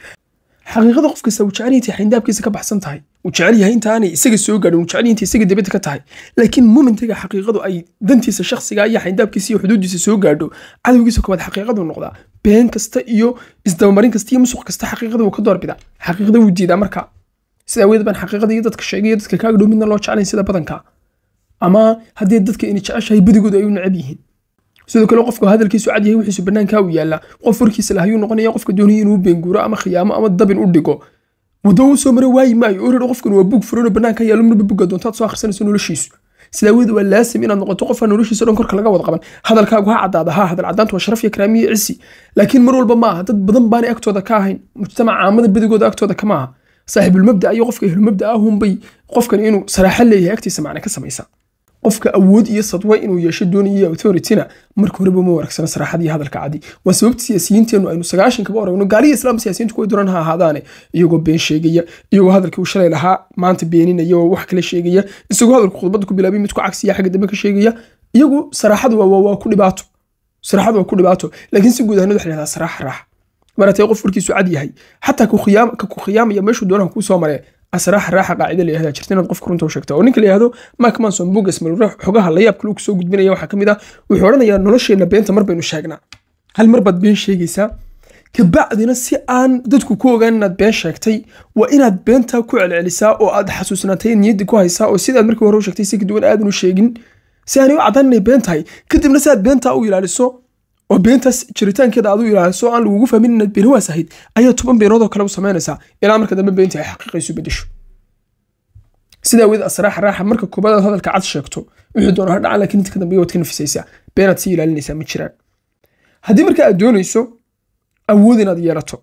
xaqiiqada qofka uu jecel yahay ka baxsan tahay uu jecel yahay isaga soo gaadhin uu jecel isaga dibadda ka tahay laakiin momentiga xaqiiqadu ay dantiisa shakhsiga iyo xindaabkiisa iyo xuduudiisa soo gaadho cadowgiisa koowaad xaqiiqadu noqdaa been kasta iyo isdabamarin kasta iyo musuq kasta xaqiiqada wuu ka doorbidaa xaqiiqada wuu diidaa marka sida aweed baan xaqiiqada iyo dadka sheegay iyo dadka kaaga dhow midna loo jecelayn sida badanka ama haddii dadka ina jeceshahay badigooda ay u necab yihiin sidoo kale qofka hadalkiisu cad wixiisu banaankaa u yaallaa qof warkiisa lah ayuu noqonaya qofka doonaya inuu beenguuro ama khiyaamo ama dabin u dhigo waddo u soo mara waayi maayo oo qofkan waa bug furanoo banaanka yaallo midba bugga doontaad soo akhrisanayso noloshiisu sidaa waa laasim inaad noqoto qofka noloshiisa dhan korka laga wada qaban hadalkaagu ha caddaada ha hadal caddaantu waa sharaf karaamiyo cisi laakiin mar walba maaha dad badan baanay agtooda ka ahayn mujtamac caamada badigooda agtooda kamaaha saaxibulmabda iyo qofka ahlumabda ahunbay qofkan inuu saraaxo leeyahay agtiisa macne ka samaysa qofka awood iyo sadwa inuu yeesho doonaya authorityna marka horeba uma waragsana saraxad iyo hadalka cadi waa sababta siyaasiyiinteennu aynu sagaashankaba aragno gaaliya islaam siyaasiyiintu kuwa duran ha ahaadaane iyagoo been sheegaya iyagoo hadalkii uu shalay lahaa maanta beeninaya oo wax kala sheegaya isagoo hadalku khudbadda ku bilaabay mid ku cagsiya xagga dambe ka sheegaya iyagu saraxadu waa ku dhibaato saraxadu waa ku dhibaato laakiin si guud ahaan waxa la yidhahdaa sarax raax qof warkiisu cad yahay xataa ku khiyaamaya meeshuu doonaha kuu soo maree asrax raaxa qaacida la yihahda jirta inaad qof runta u sheegta oo ninka la yihahdo mark manson bugasmal ruux xogaha layaab kale u gudbinaya waxaa ka mid ah, wuxuu odhanayaa nolosheenna beenta mar baynu sheegnaa hal mar baad been sheegaysaa kabacdina si aan dadku ku ogaan inaad been sheegtay waa inaad beentaa ku celcelisaa oo aad xasuusnaatay niyaddi ku haysaa oo sidaad markii hore u sheegtay si ka duwan aadan u sheegin si aanay u caddaan been tahay kadibna si aad beentaa u ilaaliso oo beentas jiritaankeeda aad u ilaaliso aan lagugu fahmin inaad beenawaas ahayd ayaa toban beenoodoo kale u samaynaysaa ilaa marka dambe beentii ay xaqiiqaysu bedesho sidaa weed asraaxa raaxa marka koobaad hadalka cad sheegto wixii doona ha dhacan laakiin inta waad ka nafisaysaa beenaad sii ilaalinaysaa ma jiraan haddii marka aad doonayso awood inaad yeelato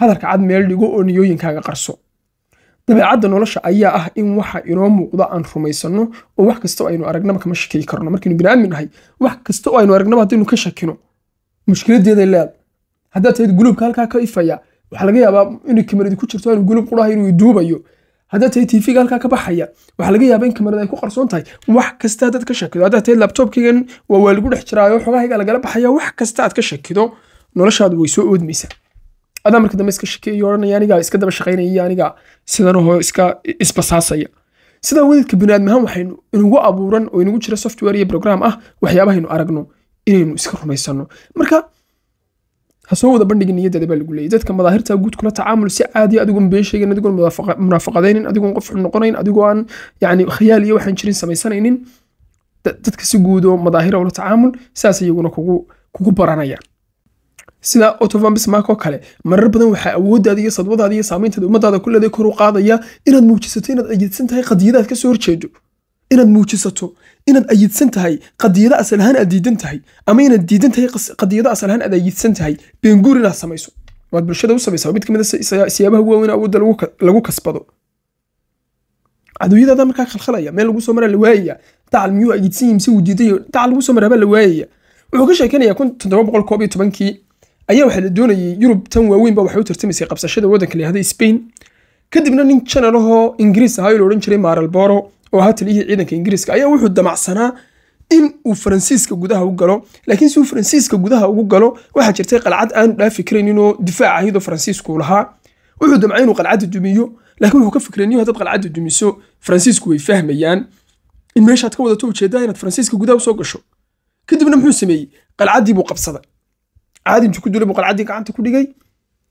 hadalka cad meel dhigo oo niyooyinkaaga qarso dabeecadda nolosha ayaa ah in waxa inoo muuqda aan rumaysanno oo wax kasta oo aynu aragnaba kama shakiyi karno markaynu binaamin nahay wax kasta oo aynu aragnaba haddaynu ka shakino mushkiladeeda leedahay haddaad tahid guluubka halkaa ka ifaya waxaa laga yaabaa inay kamaradi ku jirto inuu guluub quraha inuu duubayo haddaad tahid tiifiga halkaa ka baxaya waxaa laga yaabaa in kamarada ay ku qarsoon tahay wax kasta haddaad ka shakido haddaad tahid labtoobkaygan waa waa lagu dhex jiraayo xogahayga lagala baxaya wax kasta aad ka shakido noloshaadu way soo oodmaysaa adaa marka dambe iska shakiya odhanaya anigaa iska daba shaqaynaya anigaa sidanahoo iska isbasaasaya sidaa wadaedka baniaadmahaan waxaynu inugu abuuran oo inugu jira software iyo program ah waxyaabahaynu aragno inaynu iska rumaysano marka ha soo wada bandhigin niyaddeeda baa lagu leeyay dadka madaahirta guud kula tacaamul si caadiya ah, adigoon been adigoon munaafaqadaynin adigoon qof xun noqonayn adigoo aan yacni khiyaal iyo waxaan jirin samaysanaynin dadka si guud madaahira ah ula tacaamul saas iyaguna kugu kugu baranayaan sida otovan kale marar badan waxaa awooddaada iyo sadwadaada iyo saameyntaada ummaddaada ku kor u qaadaya inaad muujisato inaad ayidsan tahay qadiyadaad ka soo horjeedo inaad muujisato inaad ayidsan tahay qadiyado asal aad diidan tahay ama inaad diidan tahay qadiyado asal aad ayidsan tahay beenguur inaad samayso waad bulshada u samaysaa mid ka ah siyaabaha ugu waaweyn awoodda lagu kasbado cadowyadaada markaa khalkhalaya meel lagu soo maraa la waayaya dacal miyuu ayidsan yihin mise wuu diidan dacal lagu soo maraabaa la waayaya wuxuu ka sheekanayaa kun toddoba boqol koob iyo tobankii ayaa waxaa la doonayay yurub tan waaweynba waxay u tartamaysay qabsashada waddanka la yihahda spain kadibna nin general ingiriis ahaa oo la odhan jiray maaral oo ahaa taliyihii ciidanka ingiriiska ayaa wuxuu damacsanaa in uu faransiiska gudaha u galo laakiin si uu faransiiska gudaha ugu galo waxaa jirtay qalcad aanu dhaafi karaynin oo difaac ahayd faransiisku lahaa wuxuu damcay inuu qalcadda dumiyo laakiin wuxuu ka fikrayniyo haddaad qalcadda dumiso faransiisku way fahmayaan in meeshaad ka wadato ujeedaa inaad faransiiska gudaha usoo gasho kadibna muxuu sameeyey qalcaddii buu qabsaday caadi ku dulay buu qalcaddii gacanta ku dhigay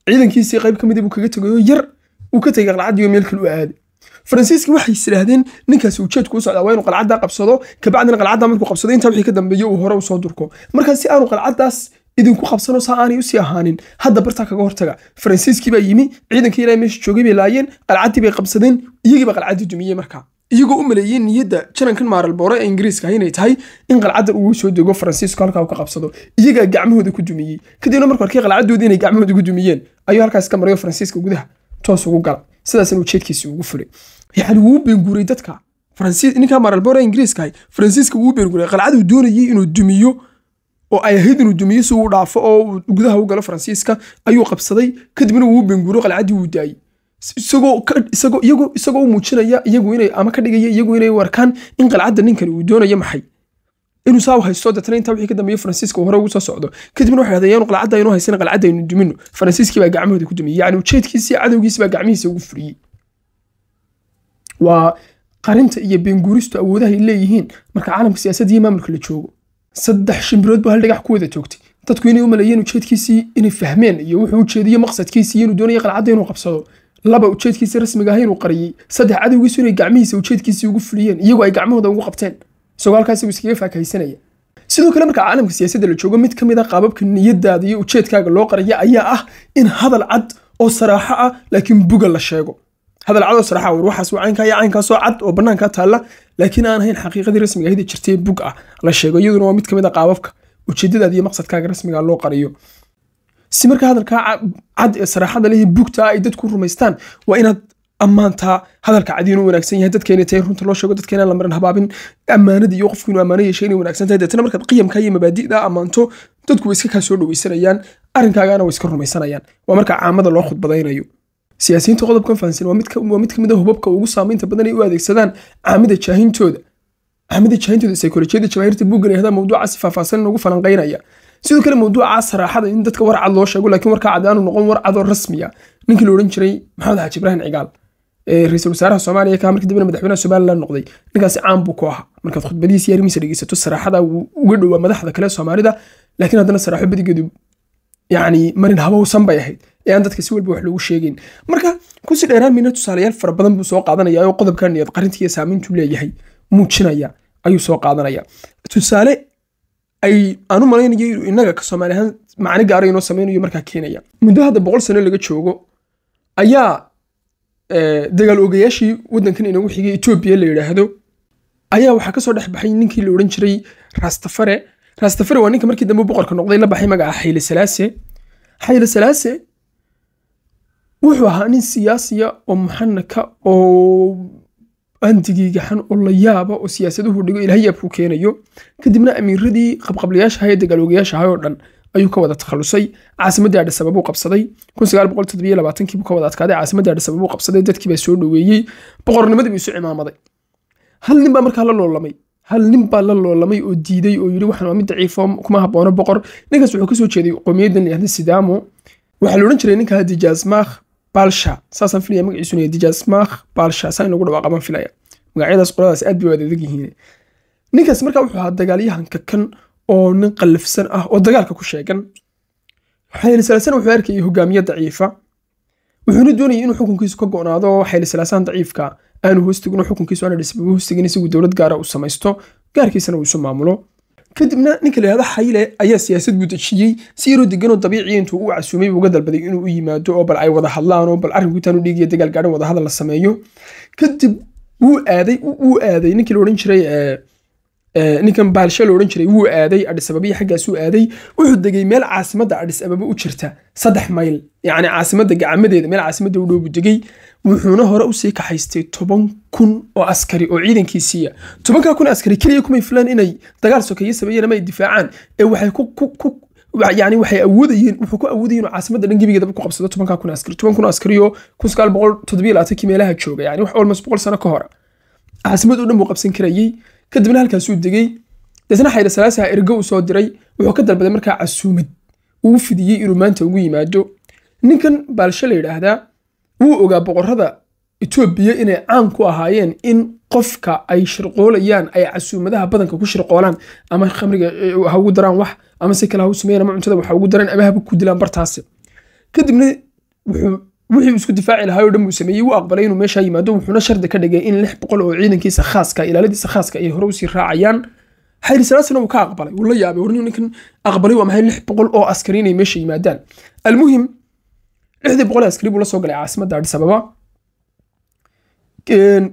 ciidankiisii qayb ka midii ah buu kaga tegay oo yar uu ka tegay qalcaddii oo meel kale u aaday faransiiskii waxay isidhaahdeen ninkaasi ujeedku u socdaa waa inuu qalcaddaa qabsado kabacdina qalcaddaa markuu qabsado intaa wixii ka dambeeye uu hore usoo durko markaa si aanu qalcaddaas idinku qabsano saa aanay usii ahaanin hadda bartaa kaga hortaga faransiiskii baa yimi ciidankii ilahay meesha joogay bay laayeen qalcaddii bay qabsadeen iyagiiba qalcaddii dumiyey markaa iyagoo u maleeyey niyadda janankan maaralboore ee ingiriiska ah inay tahay in qalcaddan ugu soo dego faransiisku halkaa uu ka qabsado iyagaa gacmahooda ku dumiyey kadibna markuu arkay qalcaddoodii inay gacmahooda ku dumiyeen ayuu halkaas ka marayo faransiiska gudaha toos ugu gala sidaas inuu ugu fulay yani wuu beenguuray dadka ninka maralbora ingiriiska ahay faransiiska wuu beenguuray qalcaduu doonayay inuu dumiyo oo ay ahayd inuu dumiyo si uu dhaafo oo gudaha u galo faransiiska ayuu qabsaday kadibna wuu beenguuro qalcadii wuu daayey isagoo u muujinaya iyagu inay ama ka dhigaya iyagu inay warkaan in qalcadda ninkani uu doonayo maxay inuu saa haysto deetna intaa wixii ka dambeeya faransiiska hore ugu soo socdo kadibna waxay dhahdeen yaanu qalcadda aynu haysan qalcadda aynu dumino faransiiskii baa gacmahooda ku dumiyey yacni ujeedkiisii cadowgiisi baa gacmihiisa ugu furiyey waa qarinta iyo beenguuristu awoodaha ay leeyihiin marka caalamka siyaasadda iyo maamulka la joogo saddex shimbirood buu hal dhagax ku wada joogtay dadku inay u maleeyeen ujeedkiisii inay fahmeen iyo wuxuu ujeediye maqsadkiisii inuu doonaya qalcadda inuu qabsado laba ujeedkiisii rasmiga ah inuu qariyey saddex cadowgiisu inay gacmihiisa ujeedkiisii ugu fuliyeen iyagoo ay gacmahooda ugu qabteen isagoo halkaasibu iskaga faakahaysanaya sidoo kale marka caalamka siyaasadda la joogo mid ka mid a qaababka niyadaada iyo ujeedkaaga loo qaraya ayaa ah in hadal cad oo saraaxo ah laakiin buga la sheego hadal cad oo saraaxa ah, war waxaas waa caynkaasoo cad oo bannaankaa taalla laakiin aan ahayn xaqiiqadii rasmiga ahid jirtay bug ah la sheego iyaduna waa mid ka mid a qaababka ujeeddadaada iyo maqsadkaaga rasmiga loo qariyo si marka hadalkaa cad ee saraaxada lehii bugta ay dadku rumaystaan waa inaad ammaanta hadalka cadi inuu wanaagsan yahay dadkeena tahay runta loo sheego dadkeena la maran habaabin ammaanada iyo qofku inuu ammaano yeeshay inay wanaagsan tahay deetana markaad qiyamka iyo mabaadi'da ammaanto dadku way iska kaa soo dhowaysanayaan arrinkaagaana way iska rumaysanayaan waa marka caamada loo khudbadaynayo siyaasiyiinta qodobkan fahansan waa mid ka mid a ah hubabka ugu saamaynta badan ay u adeegsadaan caamida jaahintooda caamida jaahintooda saykolojiyada jawaahirta buuggan ee mawduucaasi faahfaahsan noogu falanqaynaya sidoo kale mawduuca saraaxada in dadka war cad loo sheego laakiin warkaa cadaanu noqon war rasmiya ninkii la odhan jiray maxamed xaaji ibraahim cigaal ra-isul wasaaraha soomaaliya ka markii dambena madaxweynaha somalilan noqday ninkaasi caan buu ku ahaa markaad khudbadihiisi arrimiisa dhegeysato saraaxada uga dhowaa madaxda kale soomaalida laakiin haddana saraaxo badigeedu yacni marin habowsan bay ahayd ee aan dadka si walba wax loogu sheegayn marka kusii dheeraan miina tusaalayaal fara badan buu soo qaadanaya oo qodobka niyad qarintiiyo saamiintu leeyahay muujinaya ayuu soo qaadanaya tusaale ay aanu malaynayo innaga ka soomaali ahaan macni gaara inoo samaynayo markaa keenaya muddo hadda boqol sano laga joogo ayaa dagaal ogayaashii waddankan inagu xigay etoobiya la yidhaahdo ayaa waxaa kasoo dhex baxay ninkii la odhan jiray rastafare rastafare waa ninka markii dambe boqorka noqday la baxay magaca xayle salaase xayle salaase wuxuu ahaa nin siyaasiya oo muxanaka oo andigii gaxan oo la yaaba oo siyaasadahu dhigo ilaahay yaabkuu keenayo kadibna amiiradii qabqablayaasha ahaa ee dagaal ogayaasha ahaa oo dhan ayuu ka wada takhalusay caasimadii adhisababuu qabsaday kii ka wada adkaaday caasimadii adhisababuu qabsaday dadkii baa soo dhoweeyey boqornimadii buu isu cimaamaday hal nin baa markaa la loolamay hal nin baa la loolamay oo diiday oo yidhi waxaan waa mid daciifo kuma haboono boqor ninkaas wuxuu kasoo jeeday qowmiyaddan layihahda sidaamo waxaa la odhan jiray ninkaa dijaasmaakh baalsha saasaan filaya magaciisuna dijaasmaakh baalsha saa lagu dhawaaqaban filaya magacyadaas qoladaas aad bay adedag yihiin ninkaas markaa wuxuu ahaa dagaalyahanka kan oo nin qallafsan ah oo dagaalka ku sheegan xayli salaasan wuxuu arkayay hogaamiye daciifa wuxuuna doonayay inuu xukunkiisu ka go'naado xayli salaasan daciifka aanu hoostigino xukunkiisu aana dhisbigu hoostigin isagu dowlad gaara u samaysto gaarkiisana uu isu maamulo kadibna ninka la xayle eh ayaa siyaasad buu dejiyey si yaroo deganoo dabiiciya intuu u casuumay uga dalbaday inuu u yimaado oo bal ay wada hadlaan oo bal arrinku dhiigiya dagaal gaadhan wadahadal la sameeyo kadib wuu aaday wuu aaday ninkii la odhan jiray eh, ninkan baalsho la odhan jiray wuu aaday adhis ababiya xaggaasuu aaday wuxuu degay meel caasimadda adhis ababa u jirta saddex mayl yacni caasimadda gacmadeeda meel caasimadda u dhowbu degay wuxuuna hore usii kaxaystay toban kun oo askari oo ciidankiisiiya tobankaa kun askari keliya kumay filaan inay dagaal sokeeye sameeyeen ama ay difaacaan ee waxay ku ku yani waxay awoodayeen wuxuu ku awoodayeen inuu caasimadda dhan gebigeedaba ku qabsado tobankaa kun askari toban kun askari kun sagaal boqol toddobiyo labaatankii meelaha jooga yani wax almost boqol sano ka hora caasimad oo dhan buu qabsan karayey kadibna halkaasuu degay deetna salaasaha ergo u soo diray wuxuu ka dalbaday markaa casuumad uu fidiyey inuu maanta ugu yimaado ninkan baalshe la yidhaahdaa wuu ogaa boqorada etoobiya inay caan ku ahaayeen in qofka ay shirqoolayaan ay casuumadaha badanka ku shirqoolaan ama khamriga e, e, ha ugu daraan wax ama si kale ha u sameeyaan ama cuntada wax ugu daraan ama haba ku dilaan bartaasi kadibna wuxuu wixii isku difaaci lahaa lahaayoo dhan buu sameeyey wuu aqbalay inuu meeshaa yimaado wuxuuna shardi ka dhigay in lix boqol oo ciidankiisa khaaska ilaaladiisa khaaska ay hore usii raacayaan xayri salaasina wuu ka aqbalay wuu la yaabay war ninkan aqbalay waa maxay lix boqol oo askari inay meesha yimaadaan almuhim lixdii boqol ee askari buu la galay caasimadda adis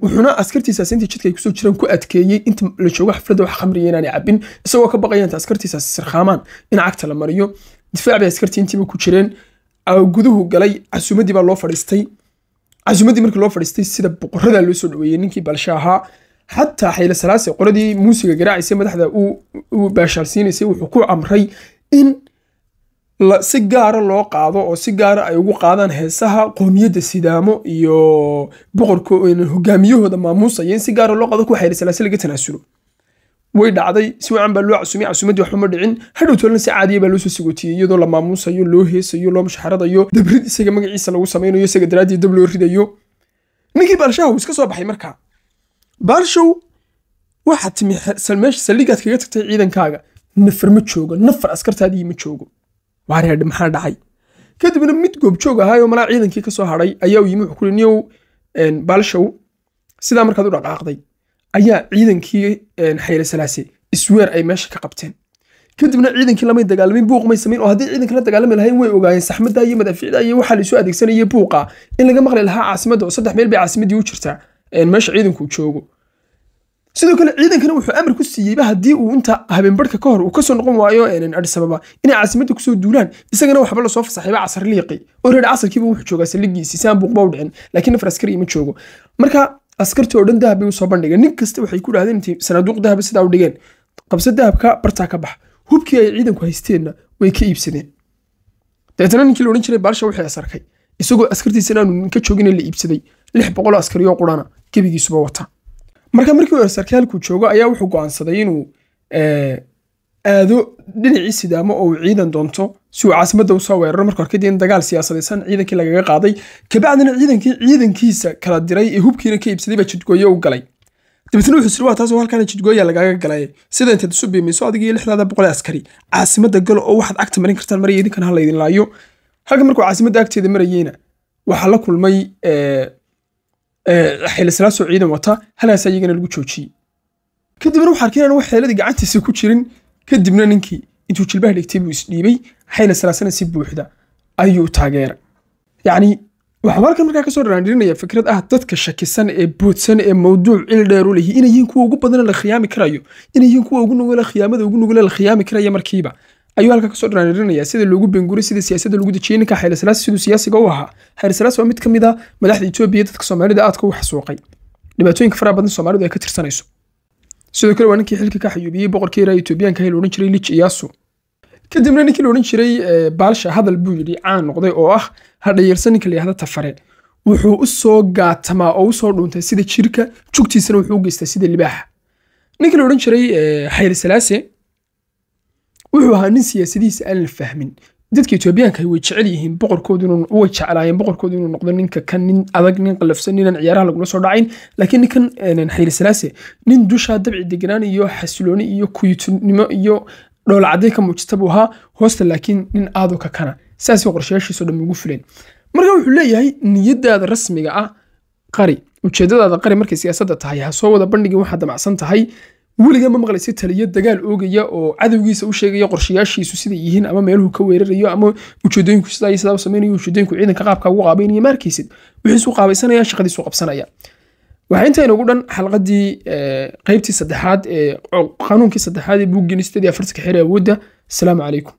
wuxuuna askartiisaas intii jidka ay kusoo jiraan ku adkeeyey inta la joogo xafladda wax khamriya inaanay cabbin isagoo ka baqaya inta askartiisaas sirkhaamaan in cagta la mariyo difaac bay askartii intiiba ku jireen guduhu galay casumadii baa loo fadhiistay casuumaddii markii loo fadhiistay sida boqoradaa loo soo dhaweeyey ninkii balsha ahaa xataa xayla salaase qoladii muusiga garaacaysa madaxda u baashaalsiinaysay wuxuu ku amray in si gaara loo qaado oo si gaara ay ugu qaadaan heesaha qoomiyadda sidaamo iyo boqorka hogaamiyahooda maamuusaya in si gaara loo qaado ku xayla salaase laga tanaasulo way dhacday si wacan baa loo casumay casumadii waxba ma dhicin hadhow tolana si caadiya baa loosoo sagootiyey iyadoo la maamuusayo loo heesayo loo mushaharadayo dabrid isaga magaciisa lagu samaynayo isaga daraaddii dab loo ridayo ninkii baalshahow iska soo baxay markaa baalshow waxaa timi meesha saldhigaad kaga tagtay ciidankaaga nafar ma joogo nafar askartaadii ma joogo waaree maxaa dhacay kadibna mid goobjoog ahaayoo malaa ciidankii ka hadhay ayaa u yimi wuxuu kuri niyow baalshow sidaa markaad u dhaqaaqday ayaa ciidankii eh, xayre salaase isweer ay meesha ka qabteen kadibna ciidankii lamay dagaalamayn buuq may samayn oo haddii ciidanka la dagaalami lahayn way ogaayeen saxmada iyo madaaficda iyo waxaa la isu buuqa in laga maqli lahaa caasimadda oo saddex meel bay caasimaddii u jirtaa eh, meesha ciidanku joogo sidoo kale ciidankana wuxuu amar ku siiyeyba haddii uu inta habeenbarhka ka hor uu kasoo noqon waayo eh, adhisababa inay caasimadda kusoo duulaan isagana waxba lasoo fasaxayba casar liiqi oo reer casarkiiba wuxuu joogaa saligiisii si buuqba u dhicin laakiin nafar askariya ma joogo marka askartii oo dhan dahab bay usoo bandhigay nin kasta waxay ku dhahdeen int sanaaduuq dahaba sidaa u dhigeen qabso dahabka bartaa ka bax hubkii ay ciidanku haysteenna way ka iibsadeen dabeetana ninkii la odhan jiray baalsha wixii asarkay isagoo askartiisa aanu ninka joogin la iibsaday lix boqol askariyoo qurana gebigiisuba wata marka markii uu asarkay halkuu joogo ayaa wuxuu go'aansaday inuu eh, aado dhinacii sidaamo oo ciidan doonto si uu caasimada usoo weeraro marka hore kadib in dagaal siyaasadaysan ciidankii lagaga qaaday kabacdina ciidankii ciidankiisa kala diray ee hubkiina ka iibsaday baa jidgooye u galay dabeetna wuxuu siri waa taas halkaana jidgooya lagaaga galay sida intaad isu biimayso adiga lixdaada boqol askari caasimada galo oo waxaad agta marin kartaan maraya idinkan ha laayo halka markuu caasimadda agteeda marayeyna waxaa la kulmay eh, eh, xilislaasoo ciidan wata halkaas iyagana lagu joojiyey kadibna waxaa arkeen waxeeladii gacantiisa ku jirin kadibna ninkii intuu jilbaha dhigtay buu isdhiibay xayla salaasana si buuxda ayuu taageeray yacni waxaan halkan markaa kasoo dharaandhirinaya fikrad ah dadka shakisan ee boodsan ee mawduuc cil dheer u lehi inay yihiin kuwa ugu badan la khiyaami karayo inay yihiin kuwa ugu nugula khiyaamada ugu nugula la khiyaami karaya markiiba ayuu halka kasoo dharaandhirinaya sida loogu beenguuray sida siyaasadda lagu dejiyey ninka xayla siduu siyaasiga u ahaa xayla waa mid ka mid ah madaxda etoobiya dadka soomaalida aadka u xasuuqay dhibaatooyinka faraha badan soomaalidu ay ka tirsanayso sidoo kale waa ninkii xilka ka xayuubiyey boqorkii reer etoobiyaanka la odhan jiray lij iyaasu kadibna ninkii la odhan jiray eh, baalsha hadal buu yidhi caan noqday oo ah hadhayarsan ninka la yidhahda tafare wuxuu u soo gaatamaa oo usoo dhuuntay sida jirka jugtiisana wuxuu u geystaa sida libaaxa ninkii la odhan jiray xayr eh, salaase wuxuu ahaa nin siyaasadihiisa aan la fahmin dadka etoobiyaanka way jecel yihiin boqorkoodun way jeclaayeen boqorkooda inuu noqdo ninka kan nin adag nin qalafsan ninan ciyaaraha lagula soo dhacayn laakiin ninkan xayri salaase nin dushaa dabci deganaan iyo xasilooni iyo kuyutunimo iyo dhoolacadday ka muujista buu ahaa hoosta laakiin nin aadoo ka kana saasay qorshayaashiisoo dhan ugu fileen marka wuxuu leeyahay niyadaada rasmiga ah qari ujeedadaada qari markay siyaasadda tahay ha soo wada bandhigin waxaa damacsan tahay weliga ma maqlaysa taliyo dagaal oogaya oo cadowgiisa u sheegaya qorshayaashiisu siday yihiin ama meeluhu ka weerarayo ama ujeedooyinku sidaa sidaa sameynaya ujeedooyinku ciidanka qaabka ugu qaabaynaya ma arkaysid wixiisu qaabaysanaya shaqadiisu qabsanaya waxaa intaynagu dhan xalqadii eh, qeybtii saddexaad ee qanuunkii saddexaad ee buuggin istadii afartanka xeer awoodda asalaamu calaykum